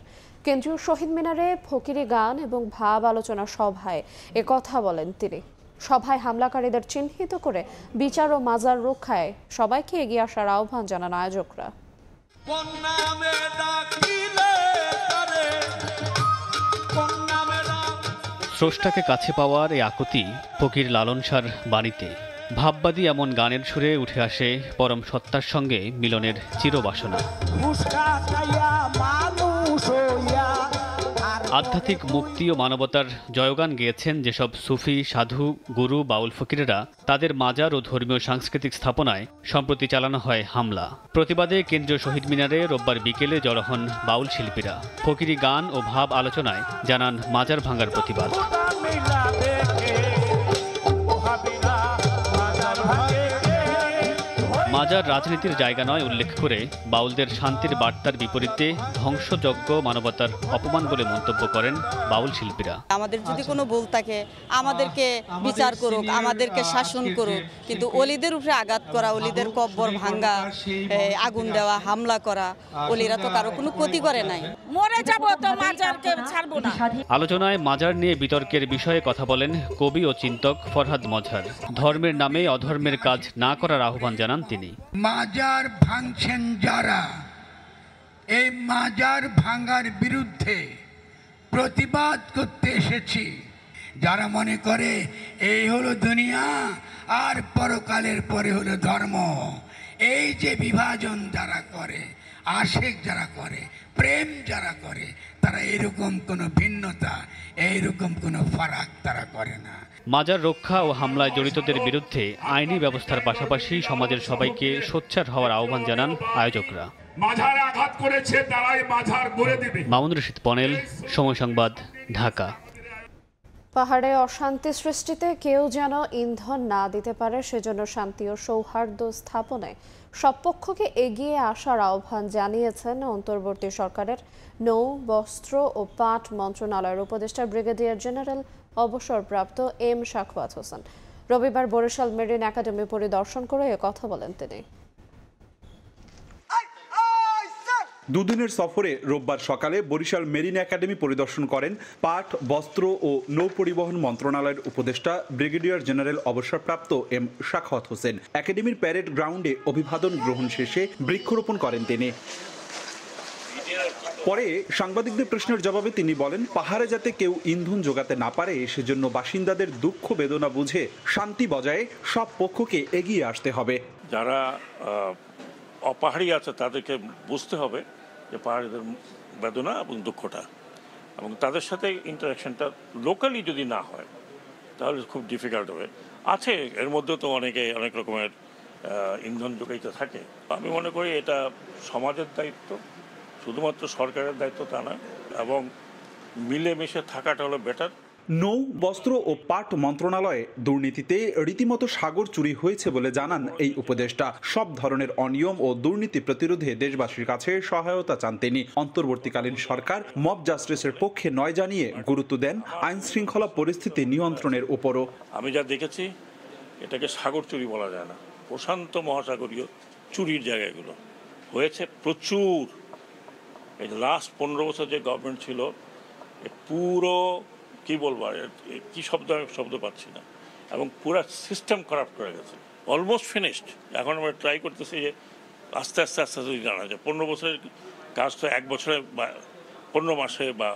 কেন্দ্রীয় শহীদ মিনারে ফকিরি গান এবং ভাব আলোচনা সভায় এ কথা বলেন তিনি সভায় হামলাকারীদের চিহ্নিত করে বিচার ও মাজার রক্ষায় সবাইকে এগিয়ে আসার আহ্বান জানান আয়োজকরা স্রষ্টাকে কাছে পাওয়ার এই আকুতি ফকির লালন সার ভাববাদী এমন গানের সুরে উঠে আসে পরম সত্তার সঙ্গে মিলনের চিরবাসনা আধ্যাত্মিক মুক্তি ও মানবতার জয়গান গেয়েছেন যেসব সুফি সাধু গুরু বাউল ফকিরেরা তাদের মাজার ও ধর্মীয় সাংস্কৃতিক স্থাপনায় সম্প্রতি চালানো হয় হামলা প্রতিবাদে কেন্দ্রীয় শহীদ মিনারে রোববার বিকেলে জড়ো হন বাউল শিল্পীরা ফকিরি গান ও ভাব আলোচনায় জানান মাজার ভাঙার প্রতিবাদ মাজার রাজনীতির জায়গা নয় উল্লেখ করে বাউলদের শান্তির বার্তার বিপরীতে ধ্বংসযজ্ঞ মানবতার অপমান বলে মন্তব্য করেন বাউল শিল্পীরা আমাদের যদি কোনো ভুল থাকে আমাদেরকে বিচার করুক আমাদেরকে শাসন করুক কিন্তু অলিদের উপরে আঘাত করা অলিদের কব্বর ভাঙ্গা আগুন দেওয়া হামলা করা অলিরা তো কারো কোনো ক্ষতি করে নাই মরে যাব তো মাজারকে ছাড়বো না আলোচনায় মাজার নিয়ে বিতর্কের বিষয়ে কথা বলেন কবি ও চিন্তক ফরহাদ মজার ধর্মের নামে অধর্মের কাজ না করার আহ্বান জানান তিনি পারেনি মাজার ভাঙছেন যারা এই মাজার ভাঙার বিরুদ্ধে প্রতিবাদ করতে এসেছি যারা মনে করে এই হলো দুনিয়া আর পরকালের পরে হলো ধর্ম এই যে বিভাজন যারা করে আশেক যারা করে প্রেম যারা করে তারা এরকম কোনো ভিন্নতা এইরকম কোনো ফারাক তারা করে না মাজার রক্ষা ও হামলায় জড়িতদের বিরুদ্ধে আইনি ব্যবস্থার পাশাপাশি সমাজের সবাইকে সোচ্চার হওয়ার আহ্বান জানান আয়োজকরা মাঝার আঘাত করেছে তারাই মাঝার গড়ে দিবে মামুন রশিদ পনেল সময় সংবাদ ঢাকা পাহাড়ে অশান্তি সৃষ্টিতে কেউ যেন ইন্ধন না দিতে পারে সেজন্য শান্তি ও সৌহার্দ্য স্থাপনে সব পক্ষকে এগিয়ে আসার আহ্বান জানিয়েছেন অন্তর্বর্তী সরকারের নৌ বস্ত্র ও পাট মন্ত্রণালয়ের উপদেষ্টা ব্রিগেডিয়ার জেনারেল অবসরপ্রাপ্ত এম শাখওয়াত হোসেন রবিবার বরিশাল মেরিন একাডেমি পরিদর্শন করে কথা বলেন তিনি দুদিনের সফরে রোববার সকালে বরিশাল মেরিন একাডেমি পরিদর্শন করেন পাট বস্ত্র ও নৌ পরিবহন মন্ত্রণালয়ের উপদেষ্টা ব্রিগেডিয়ার জেনারেল অবসরপ্রাপ্ত এম শাখত হোসেন একাডেমির প্যারেড গ্রাউন্ডে অভিবাদন গ্রহণ শেষে বৃক্ষরোপণ করেন তিনি পরে সাংবাদিকদের প্রশ্নের জবাবে তিনি বলেন পাহাড়ে যাতে কেউ ইন্ধন যোগাতে না পারে সেজন্য বাসিন্দাদের দুঃখ বেদনা বুঝে শান্তি বজায় সব পক্ষকে এগিয়ে আসতে হবে যারা অপাহাড়ি আছে তাদেরকে বুঝতে হবে যে পাহাড়িদের বেদনা এবং দুঃখটা এবং তাদের সাথে ইন্টারাকশনটা লোকালি যদি না হয় তাহলে খুব ডিফিকাল্ট হবে আছে এর মধ্যে তো অনেকে অনেক রকমের ইন্ধন যোগাইতে থাকে আমি মনে করি এটা সমাজের দায়িত্ব শুধুমাত্র সরকারের দায়িত্ব তা না এবং মিলেমিশে থাকাটা হলো বেটার নৌ বস্ত্র ও পাট মন্ত্রণালয়ে দুর্নীতিতে রীতিমতো সাগর চুরি হয়েছে বলে জানান এই উপদেষ্টা সব ধরনের অনিয়ম ও দুর্নীতি প্রতিরোধে দেশবাসীর কাছে সহায়তা চান তিনি অন্তর্বর্তীকালীন সরকার মব জাস্টিসের পক্ষে নয় জানিয়ে গুরুত্ব দেন আইন শৃঙ্খলা পরিস্থিতি নিয়ন্ত্রণের উপরও আমি যা দেখেছি এটাকে সাগর চুরি বলা যায় না প্রশান্ত মহাসাগরীয় চুরির জায়গাগুলো হয়েছে প্রচুর এই লাস্ট পনেরো বছর যে গভর্নমেন্ট ছিল পুরো কী বলবো আর কী শব্দ আমি শব্দ পাচ্ছি না এবং পুরো সিস্টেম খারাপ করে গেছে অলমোস্ট ফিনিশড এখন আমরা ট্রাই করতেছি যে আস্তে আস্তে আস্তে আস্তে জানা যায় পনেরো বছরের কাজ তো এক বছরে বা পনেরো মাসে বা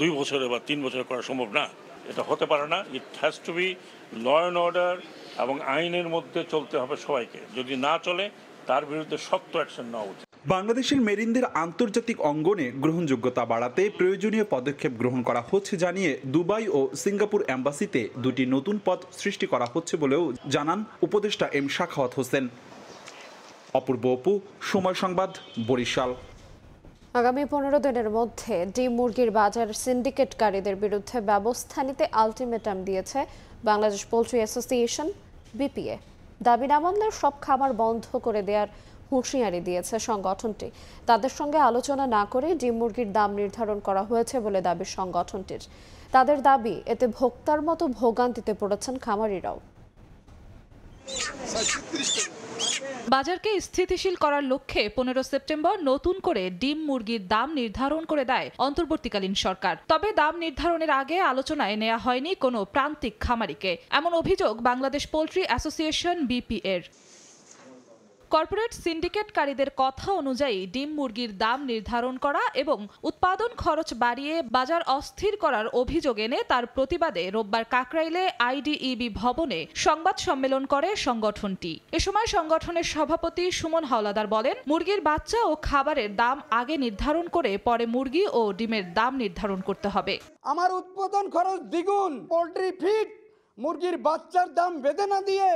দুই বছরে বা তিন বছরে করা সম্ভব না এটা হতে পারে না it has to be law and order এবং আইনের মধ্যে চলতে হবে সবাইকে যদি না চলে তার বিরুদ্ধে শক্ত অ্যাকশন নেওয়া উচিত বাংলাদেশের মেরিনদের আন্তর্জাতিক অঙ্গনে গ্রহণযোগ্যতা বাড়াতে প্রয়োজনীয় পদক্ষেপ গ্রহণ করা হচ্ছে জানিয়ে দুবাই ও সিঙ্গাপুর অ্যাম্বাসিতে দুটি নতুন পদ সৃষ্টি করা হচ্ছে বলেও জানান উপদেষ্টা এম শাখাওয়াত হোসেন অপূর্ব অপু সময় সংবাদ বরিশাল আগামী পনেরো দিনের মধ্যে ডিম মুরগির বাজার সিন্ডিকেটকারীদের বিরুদ্ধে ব্যবস্থা নিতে আলটিমেটাম দিয়েছে বাংলাদেশ পোলট্রি অ্যাসোসিয়েশন বিপিএ দাবি না মানলে সব খাবার বন্ধ করে দেওয়ার হুঁশিয়ারি দিয়েছে সংগঠনটি তাদের সঙ্গে আলোচনা না করে ডিম মুরগির দাম নির্ধারণ করা হয়েছে বলে দাবি সংগঠনটির তাদের দাবি এতে ভোক্তার মতো ভোগান্তিতে পড়েছেন খামারিরাও বাজারকে স্থিতিশীল করার লক্ষ্যে পনেরো সেপ্টেম্বর নতুন করে ডিম মুরগির দাম নির্ধারণ করে দেয় অন্তর্বর্তীকালীন সরকার তবে দাম নির্ধারণের আগে আলোচনায় নেওয়া হয়নি কোনো প্রান্তিক খামারিকে এমন অভিযোগ বাংলাদেশ পোলট্রি অ্যাসোসিয়েশন বিপিএর কর্পোরেট সিন্ডিকেটকারীদের কথা অনুযায়ী ডিম মুরগির দাম নির্ধারণ করা এবং উৎপাদন খরচ বাড়িয়ে বাজার অস্থির করার অভিযোগ এনে তার প্রতিবাদে রোববার কাকরাইলে আইডিইবি ভবনে সংবাদ সম্মেলন করে সংগঠনটি এ সময় সংগঠনের সভাপতি সুমন হাওলাদার বলেন মুরগির বাচ্চা ও খাবারের দাম আগে নির্ধারণ করে পরে মুরগি ও ডিমের দাম নির্ধারণ করতে হবে আমার উৎপাদন খরচ দ্বিগুণ পোলট্রি ফিড মুরগির বাচ্চার দাম বেদনা না দিয়ে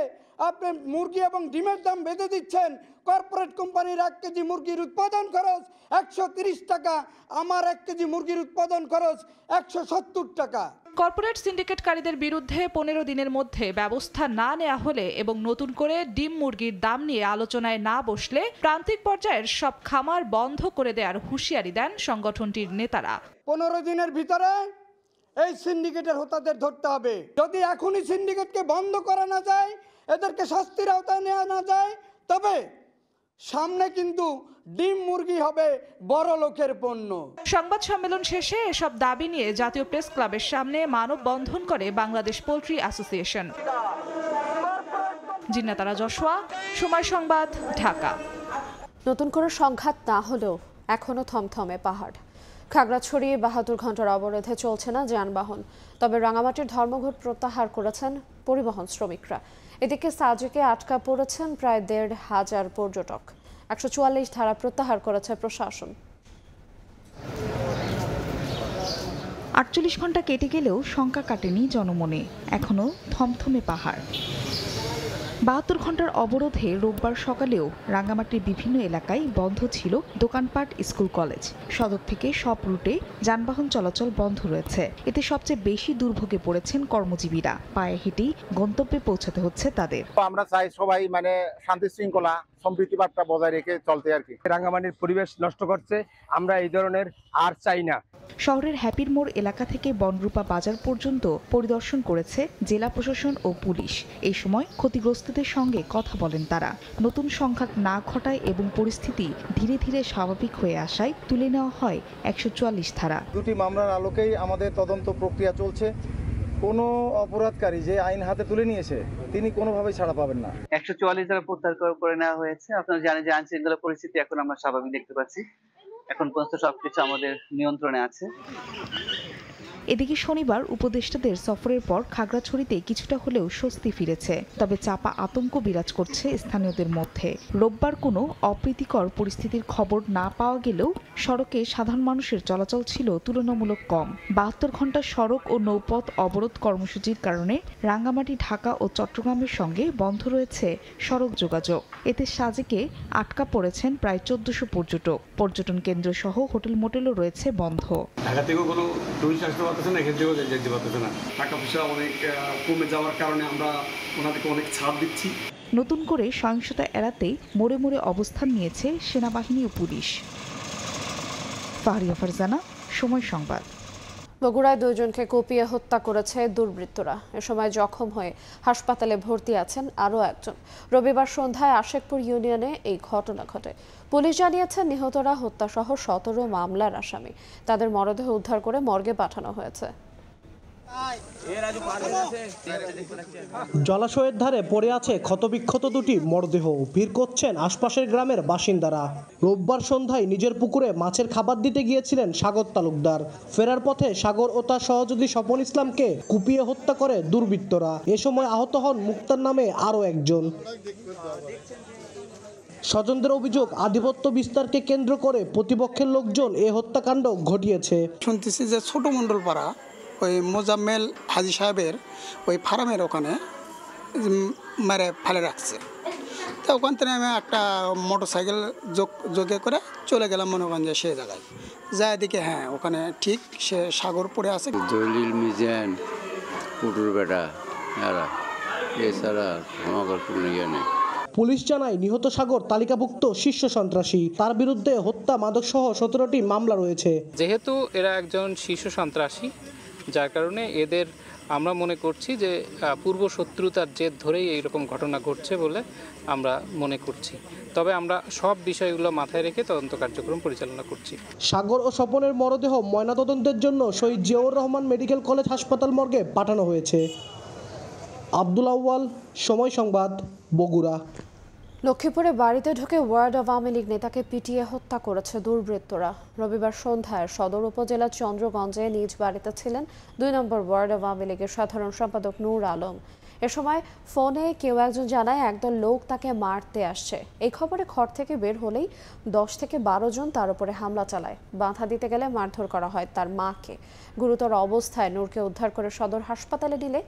আপনি মুরগি এবং ডিমের দাম বেঁধে দিচ্ছেন কর্পোরেট কোম্পানির এক কেজি মুরগির উৎপাদন খরচ একশো টাকা আমার এক কেজি মুরগির উৎপাদন খরচ একশো টাকা কর্পোরেট সিন্ডিকেটকারীদের বিরুদ্ধে পনেরো দিনের মধ্যে ব্যবস্থা না নেওয়া হলে এবং নতুন করে ডিম মুরগির দাম নিয়ে আলোচনায় না বসলে প্রান্তিক পর্যায়ের সব খামার বন্ধ করে দেওয়ার হুঁশিয়ারি দেন সংগঠনটির নেতারা পনেরো দিনের ভিতরে এই সিন্ডিকেটের হোতাদের ধরতে হবে যদি এখনই সিন্ডিকেটকে বন্ধ করা না যায় এদেরকে শাস্তির আওতায় নেওয়া না যায় তবে সামনে কিন্তু ডিম মুরগি হবে বড় লোকের পণ্য সংবাদ সম্মেলন শেষে এসব দাবি নিয়ে জাতীয় প্রেস ক্লাবের সামনে মানববন্ধন করে বাংলাদেশ পোলট্রি অ্যাসোসিয়েশন জিন্নাতারা যশোয়া সময় সংবাদ ঢাকা নতুন করে সংঘাত না হলেও এখনও থমথমে পাহাড় খাগড়াছড়ি বাহাত্তর ঘন্টার অবরোধে চলছে না যানবাহন তবে রাঙামাটির ধর্মঘট প্রত্যাহার করেছেন পরিবহন শ্রমিকরা এদিকে সাজেকে আটকা পড়েছেন প্রায় দেড় হাজার পর্যটক একশো চুয়াল্লিশ ধারা প্রত্যাহার করেছে প্রশাসন আটচল্লিশ ঘন্টা কেটে গেলেও শঙ্কা কাটেনি জনমনে এখনো থমথমে পাহাড় বাহাত্তর ঘন্টার অবরোধে রোববার সকালেও রাঙ্গামাটির বিভিন্ন এলাকায় বন্ধ ছিল দোকানপাট স্কুল কলেজ সদর থেকে সব রুটে যানবাহন চলাচল বন্ধ রয়েছে এতে সবচেয়ে বেশি দুর্ভোগে পড়েছেন কর্মজীবীরা পায়ে হেঁটেই গন্তব্যে পৌঁছাতে হচ্ছে তাদের আমরা চাই সবাই মানে শান্তি শৃঙ্খলা বার্তা বজায় রেখে চলতে আর কি রাঙ্গামানির পরিবেশ নষ্ট করছে আমরা এই ধরনের আর চাই না শহরের হ্যাপির মোড় এলাকা থেকে বনরূপা বাজার পর্যন্ত পরিদর্শন করেছে জেলা প্রশাসন ও পুলিশ এই সময় ক্ষতিগ্রস্তদের সঙ্গে কথা বলেন তারা নতুন সংঘাত না ঘটায় এবং পরিস্থিতি ধীরে ধীরে স্বাভাবিক হয়ে আসায় তুলে নেওয়া হয় একশো ধারা দুটি মামলার আলোকেই আমাদের তদন্ত প্রক্রিয়া চলছে কোনো অপরাধকারী যে আইন হাতে তুলে নিয়েছে তিনি কোনোভাবেই ছাড়া পাবেন না একশো চুয়াল্লিশ জনের প্রত্যাহার করে নেওয়া হয়েছে আপনারা জানেন যে আইন শৃঙ্খলা পরিস্থিতি এখন আমরা স্বাভাবিক দেখতে পাচ্ছি এখন পর্যন্ত সবকিছু আমাদের নিয়ন্ত্রণে আছে এদিকে শনিবার উপদেষ্টাদের সফরের পর খাগড়াছড়িতে কিছুটা হলেও স্বস্তি ফিরেছে তবে চাপা আতঙ্ক বিরাজ করছে স্থানীয়দের মধ্যে রোববার কোনো অপ্রীতিকর পরিস্থিতির খবর না পাওয়া গেলেও সড়কে সাধারণ মানুষের চলাচল ছিল তুলনামূলক কম বাহাত্তর ঘন্টা সড়ক ও নৌপথ অবরোধ কর্মসূচির কারণে রাঙ্গামাটি ঢাকা ও চট্টগ্রামের সঙ্গে বন্ধ রয়েছে সড়ক যোগাযোগ এতে সাজেকে আটকা পড়েছেন প্রায় চোদ্দশো পর্যটক পর্যটন কেন্দ্র সহ হোটেল মোটেলও রয়েছে বন্ধ ঢাকা থেকে কোনো টুরিস্ট আসতে পারতেছে না এখান থেকেও যেতে পারতেছে না টাকা পয়সা অনেক কমে যাওয়ার কারণে আমরা ওনাদেরকে অনেক ছাড় দিচ্ছি নতুন করে সহিংসতা এড়াতে মোড়ে মোড়ে অবস্থান নিয়েছে সেনাবাহিনী ও পুলিশ ফাহরিয়া ফারজানা সময় সংবাদ বগুড়ায় দুইজনকে কুপিয়ে হত্যা করেছে দুর্বৃত্তরা এ সময় জখম হয়ে হাসপাতালে ভর্তি আছেন আরও একজন রবিবার সন্ধ্যায় আশেকপুর ইউনিয়নে এই ঘটনা ঘটে পুলিশ জানিয়েছে নিহতরা হত্যাসহ সতেরো মামলার আসামি তাদের মরদেহ উদ্ধার করে মর্গে পাঠানো হয়েছে জলাশয়ের ধারে পড়ে আছে ক্ষতবিক্ষত দুটি মরদেহ ভিড় করছেন আশপাশের গ্রামের বাসিন্দারা রোববার সন্ধ্যায় নিজের পুকুরে মাছের খাবার দিতে গিয়েছিলেন সাগর তালুকদার ফেরার পথে সাগর ও তার সহযোগী স্বপন ইসলামকে কুপিয়ে হত্যা করে দুর্বৃত্তরা এ সময় আহত হন মুক্তার নামে আরও একজন স্বজনদের অভিযোগ আধিপত্য বিস্তারকে কেন্দ্র করে প্রতিপক্ষের লোকজন এ হত্যাকাণ্ড ঘটিয়েছে শুনতেছি যে ছোট মন্ডল পাড়া ওই মোজাম্মেল হাজি সাহেবের ওই ফার্মের ওখানে মেরে ফেলে রাখছে তো ওখান থেকে আমি একটা মোটর সাইকেল যোগ যোগে করে চলে গেলাম মনোগঞ্জে সে জায়গায় যায় দিকে হ্যাঁ ওখানে ঠিক সে সাগর পড়ে আছে দলিল মিজান পুটুর বেটা এরা এছাড়া ইয়ে পুলিশ জানায় নিহত সাগর তালিকাভুক্ত শীর্ষ সন্ত্রাসী তার বিরুদ্ধে হত্যা মাদকসহ সতেরোটি মামলা রয়েছে যেহেতু এরা একজন শীর্ষ সন্ত্রাসী যার কারণে এদের আমরা মনে করছি যে পূর্ব শত্রুতার জেদ ধরেই এইরকম ঘটনা ঘটছে বলে আমরা মনে করছি তবে আমরা সব বিষয়গুলো মাথায় রেখে তদন্ত কার্যক্রম পরিচালনা করছি সাগর ও স্বপনের মরদেহ ময়নাতদন্তের জন্য শহীদ জিয়াউর রহমান মেডিকেল কলেজ হাসপাতাল মর্গে পাঠানো হয়েছে আব্দুল আউয়াল সময় সংবাদ বগুড়া লক্ষ্মীপুরে বাড়িতে ঢুকে ওয়ার্ড আওয়ামী লীগ নেতাকে পিটিয়ে হত্যা করেছে দুর্বৃত্তরা রবিবার সন্ধ্যায় সদর উপজেলা চন্দ্রগঞ্জে নিজ বাড়িতে ছিলেন দুই নম্বর ওয়ার্ড আওয়ামী লীগের সাধারণ সম্পাদক নূর আলম এ সময় ফোনে কেউ একজন জানায় একদল লোক তাকে মারতে আসছে এই খবরে ঘর থেকে বের হলেই দশ থেকে বারো জন তার উপরে হামলা চালায় বাধা দিতে গেলে মারধর করা হয় তার মাকে গুরুতর অবস্থায় নূরকে উদ্ধার করে সদর হাসপাতালে নিলে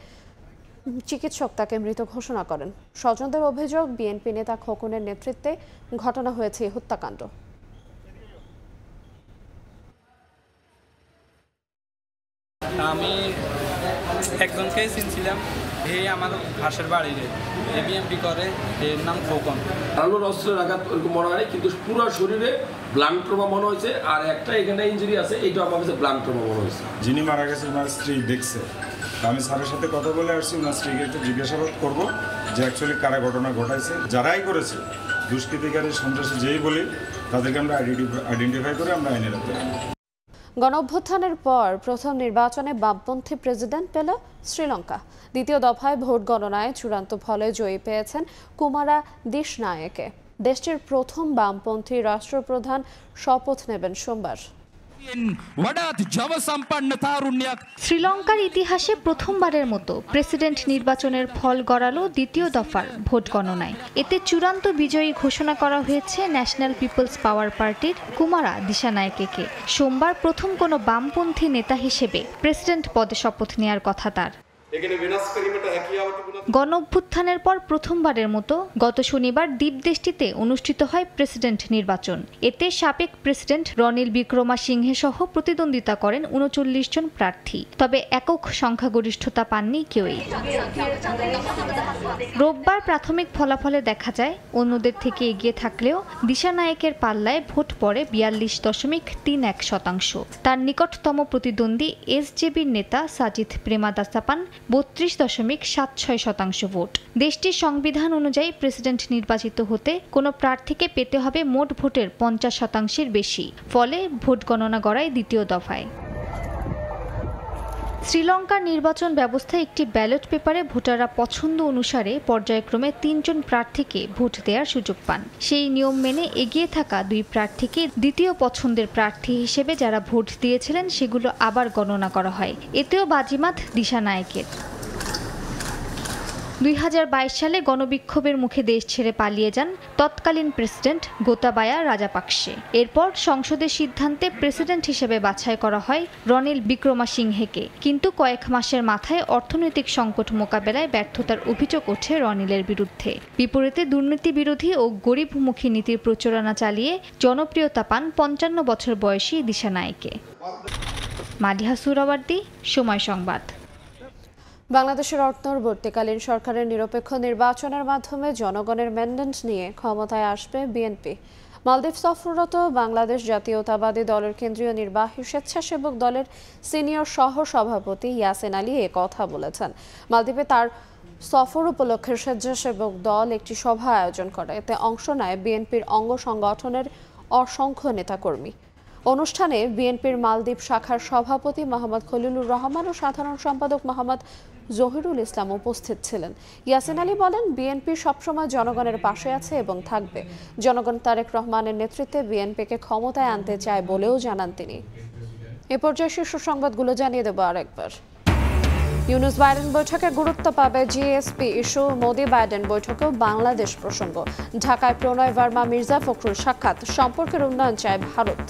চিকিৎসক তাকে মৃত ঘোষণা করেন স্বজনদের অভিযোগ বিএনপি নেতা খোকনের নেতৃত্বে ঘটনা হয়েছে হত্যাকাণ্ড আমি একজনকেই চিনছিলাম হে আমার পাশের বাড়ির এবিএমপি করে এর নাম খোকন আলোর অস্ত্রের আঘাত ওরকম মনে হয় কিন্তু পুরো শরীরে ব্লাঙ্ক ট্রমা মনে হয়েছে আর একটা এখানে ইঞ্জুরি আছে এটা আমার কাছে ব্লাঙ্ক ট্রমা মনে হয়েছে যিনি মারা গেছে ওনার স্ত্রী দেখছে আমি স্যারের সাথে কথা বলে আসছি ওনার স্ত্রীকে একটু জিজ্ঞাসাবাদ করবো যে অ্যাকচুয়ালি কারা ঘটনা ঘটাইছে যারাই করেছে দুষ্কৃতিকারী সন্ত্রাসী যেই বলি তাদেরকে আমরা আইডেন্টিফাই করে আমরা আইনে রাখতে গণঅভ্যুত্থানের পর প্রথম নির্বাচনে বামপন্থী প্রেসিডেন্ট পেল শ্রীলঙ্কা দ্বিতীয় দফায় ভোট গণনায় চূড়ান্ত ফলে জয়ী পেয়েছেন কুমারা দিশনায়েকে দেশটির প্রথম বামপন্থী রাষ্ট্রপ্রধান শপথ নেবেন সোমবার শ্রীলঙ্কার ইতিহাসে প্রথমবারের মতো প্রেসিডেন্ট নির্বাচনের ফল গড়ালো দ্বিতীয় দফার ভোট গণনায় এতে চূড়ান্ত বিজয়ী ঘোষণা করা হয়েছে ন্যাশনাল পিপলস পাওয়ার পার্টির কুমারা কে সোমবার প্রথম কোনো বামপন্থী নেতা হিসেবে প্রেসিডেন্ট পদে শপথ নেয়ার কথা তার গণ অভ্যুত্থানের পর প্রথমবারের মতো গত শনিবার দ্বীপদেশটিতে অনুষ্ঠিত হয় প্রেসিডেন্ট নির্বাচন এতে সাবেক প্রেসিডেন্ট রনিল বিক্রমাসিংহে সহ প্রতিদ্বন্দ্বিতা করেন উনচল্লিশ জন প্রার্থী তবে একক সংখ্যাগরিষ্ঠতা পাননি কেউই রোববার প্রাথমিক ফলাফলে দেখা যায় অন্যদের থেকে এগিয়ে থাকলেও দিশা নায়েকের পাল্লায় ভোট পড়ে বিয়াল্লিশ দশমিক তিন এক শতাংশ তার নিকটতম প্রতিদ্বন্দ্বী এসজেবির নেতা সাজিদ প্রেমাদাসা পান বত্রিশ দশমিক সাত ছয় শতাংশ ভোট দেশটির সংবিধান অনুযায়ী প্রেসিডেন্ট নির্বাচিত হতে কোনো প্রার্থীকে পেতে হবে মোট ভোটের পঞ্চাশ শতাংশের বেশি ফলে ভোট গণনা গড়ায় দ্বিতীয় দফায় শ্রীলঙ্কার নির্বাচন ব্যবস্থায় একটি ব্যালট পেপারে ভোটাররা পছন্দ অনুসারে পর্যায়ক্রমে তিনজন প্রার্থীকে ভোট দেওয়ার সুযোগ পান সেই নিয়ম মেনে এগিয়ে থাকা দুই প্রার্থীকে দ্বিতীয় পছন্দের প্রার্থী হিসেবে যারা ভোট দিয়েছিলেন সেগুলো আবার গণনা করা হয় এতেও বাজিমাত দিশা নায়কের দুই সালে গণবিক্ষোভের মুখে দেশ ছেড়ে পালিয়ে যান তৎকালীন প্রেসিডেন্ট গোতাবায়া রাজাপাকসে এরপর সংসদের সিদ্ধান্তে প্রেসিডেন্ট হিসেবে বাছাই করা হয় রনিল বিক্রমাসিংহেকে কিন্তু কয়েক মাসের মাথায় অর্থনৈতিক সংকট মোকাবেলায় ব্যর্থতার অভিযোগ ওঠে রনিলের বিরুদ্ধে বিপরীতে দুর্নীতি বিরোধী ও গরিবমুখী নীতির প্রচারণা চালিয়ে জনপ্রিয়তা পান পঞ্চান্ন বছর বয়সী দিশা নায়কে মালিহা সুরাবার্দি সময় সংবাদ বাংলাদেশের অন্তর্বর্তীকালীন সরকারের নিরপেক্ষ নির্বাচনের মাধ্যমে জনগণের ম্যান্ডেট নিয়ে ক্ষমতায় আসবে বিএনপি মালদ্বীপ সফররত বাংলাদেশ জাতীয়তাবাদী দলের কেন্দ্রীয় নির্বাহী স্বেচ্ছাসেবক দলের সিনিয়র সহ সভাপতি ইয়াসেন আলী এ কথা বলেছেন মালদ্বীপে তার সফর উপলক্ষে স্বেচ্ছাসেবক দল একটি সভা আয়োজন করে এতে অংশ নেয় বিএনপির অঙ্গ সংগঠনের অসংখ্য নেতাকর্মী অনুষ্ঠানে বিএনপির মালদ্বীপ শাখার সভাপতি মোহাম্মদ খলিলুর রহমান ও সাধারণ সম্পাদক মোহাম্মদ জহিরুল ইসলাম উপস্থিত ছিলেন ইয়াসিন আলী বলেন বিএনপি সবসময় জনগণের পাশে আছে এবং থাকবে জনগণ তারেক রহমানের নেতৃত্বে বিএনপিকে ক্ষমতায় আনতে চায় বলেও জানান তিনি এ পর্যায়ে শীর্ষ সংবাদগুলো জানিয়ে দেবো আরেকবার ইউনুস বাইডেন বৈঠকে গুরুত্ব পাবে জিএসপি ইস্যু মোদি বাইডেন বৈঠকেও বাংলাদেশ প্রসঙ্গ ঢাকায় প্রণয় বার্মা মির্জা ফখরুল সাক্ষাৎ সম্পর্কের উন্নয়ন চায় ভারত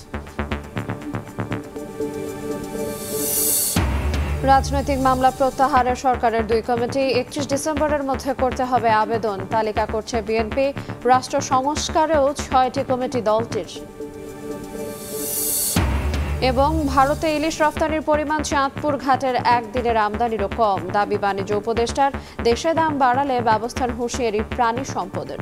রাজনৈতিক মামলা প্রত্যাহারে সরকারের দুই কমিটি একত্রিশ ডিসেম্বরের মধ্যে করতে হবে আবেদন তালিকা করছে বিএনপি রাষ্ট্র সংস্কারেও ছয়টি কমিটি দলটির এবং ভারতে ইলিশ রফতানির পরিমাণ চাঁদপুর ঘাটের একদিনের আমদানিরও কম দাবি বাণিজ্য উপদেষ্টার দেশে দাম বাড়ালে ব্যবস্থার হুঁশিয়ারি প্রাণী সম্পদের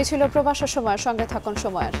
এই ছিল প্রবাসের সময় সঙ্গে থাকুন সময়ের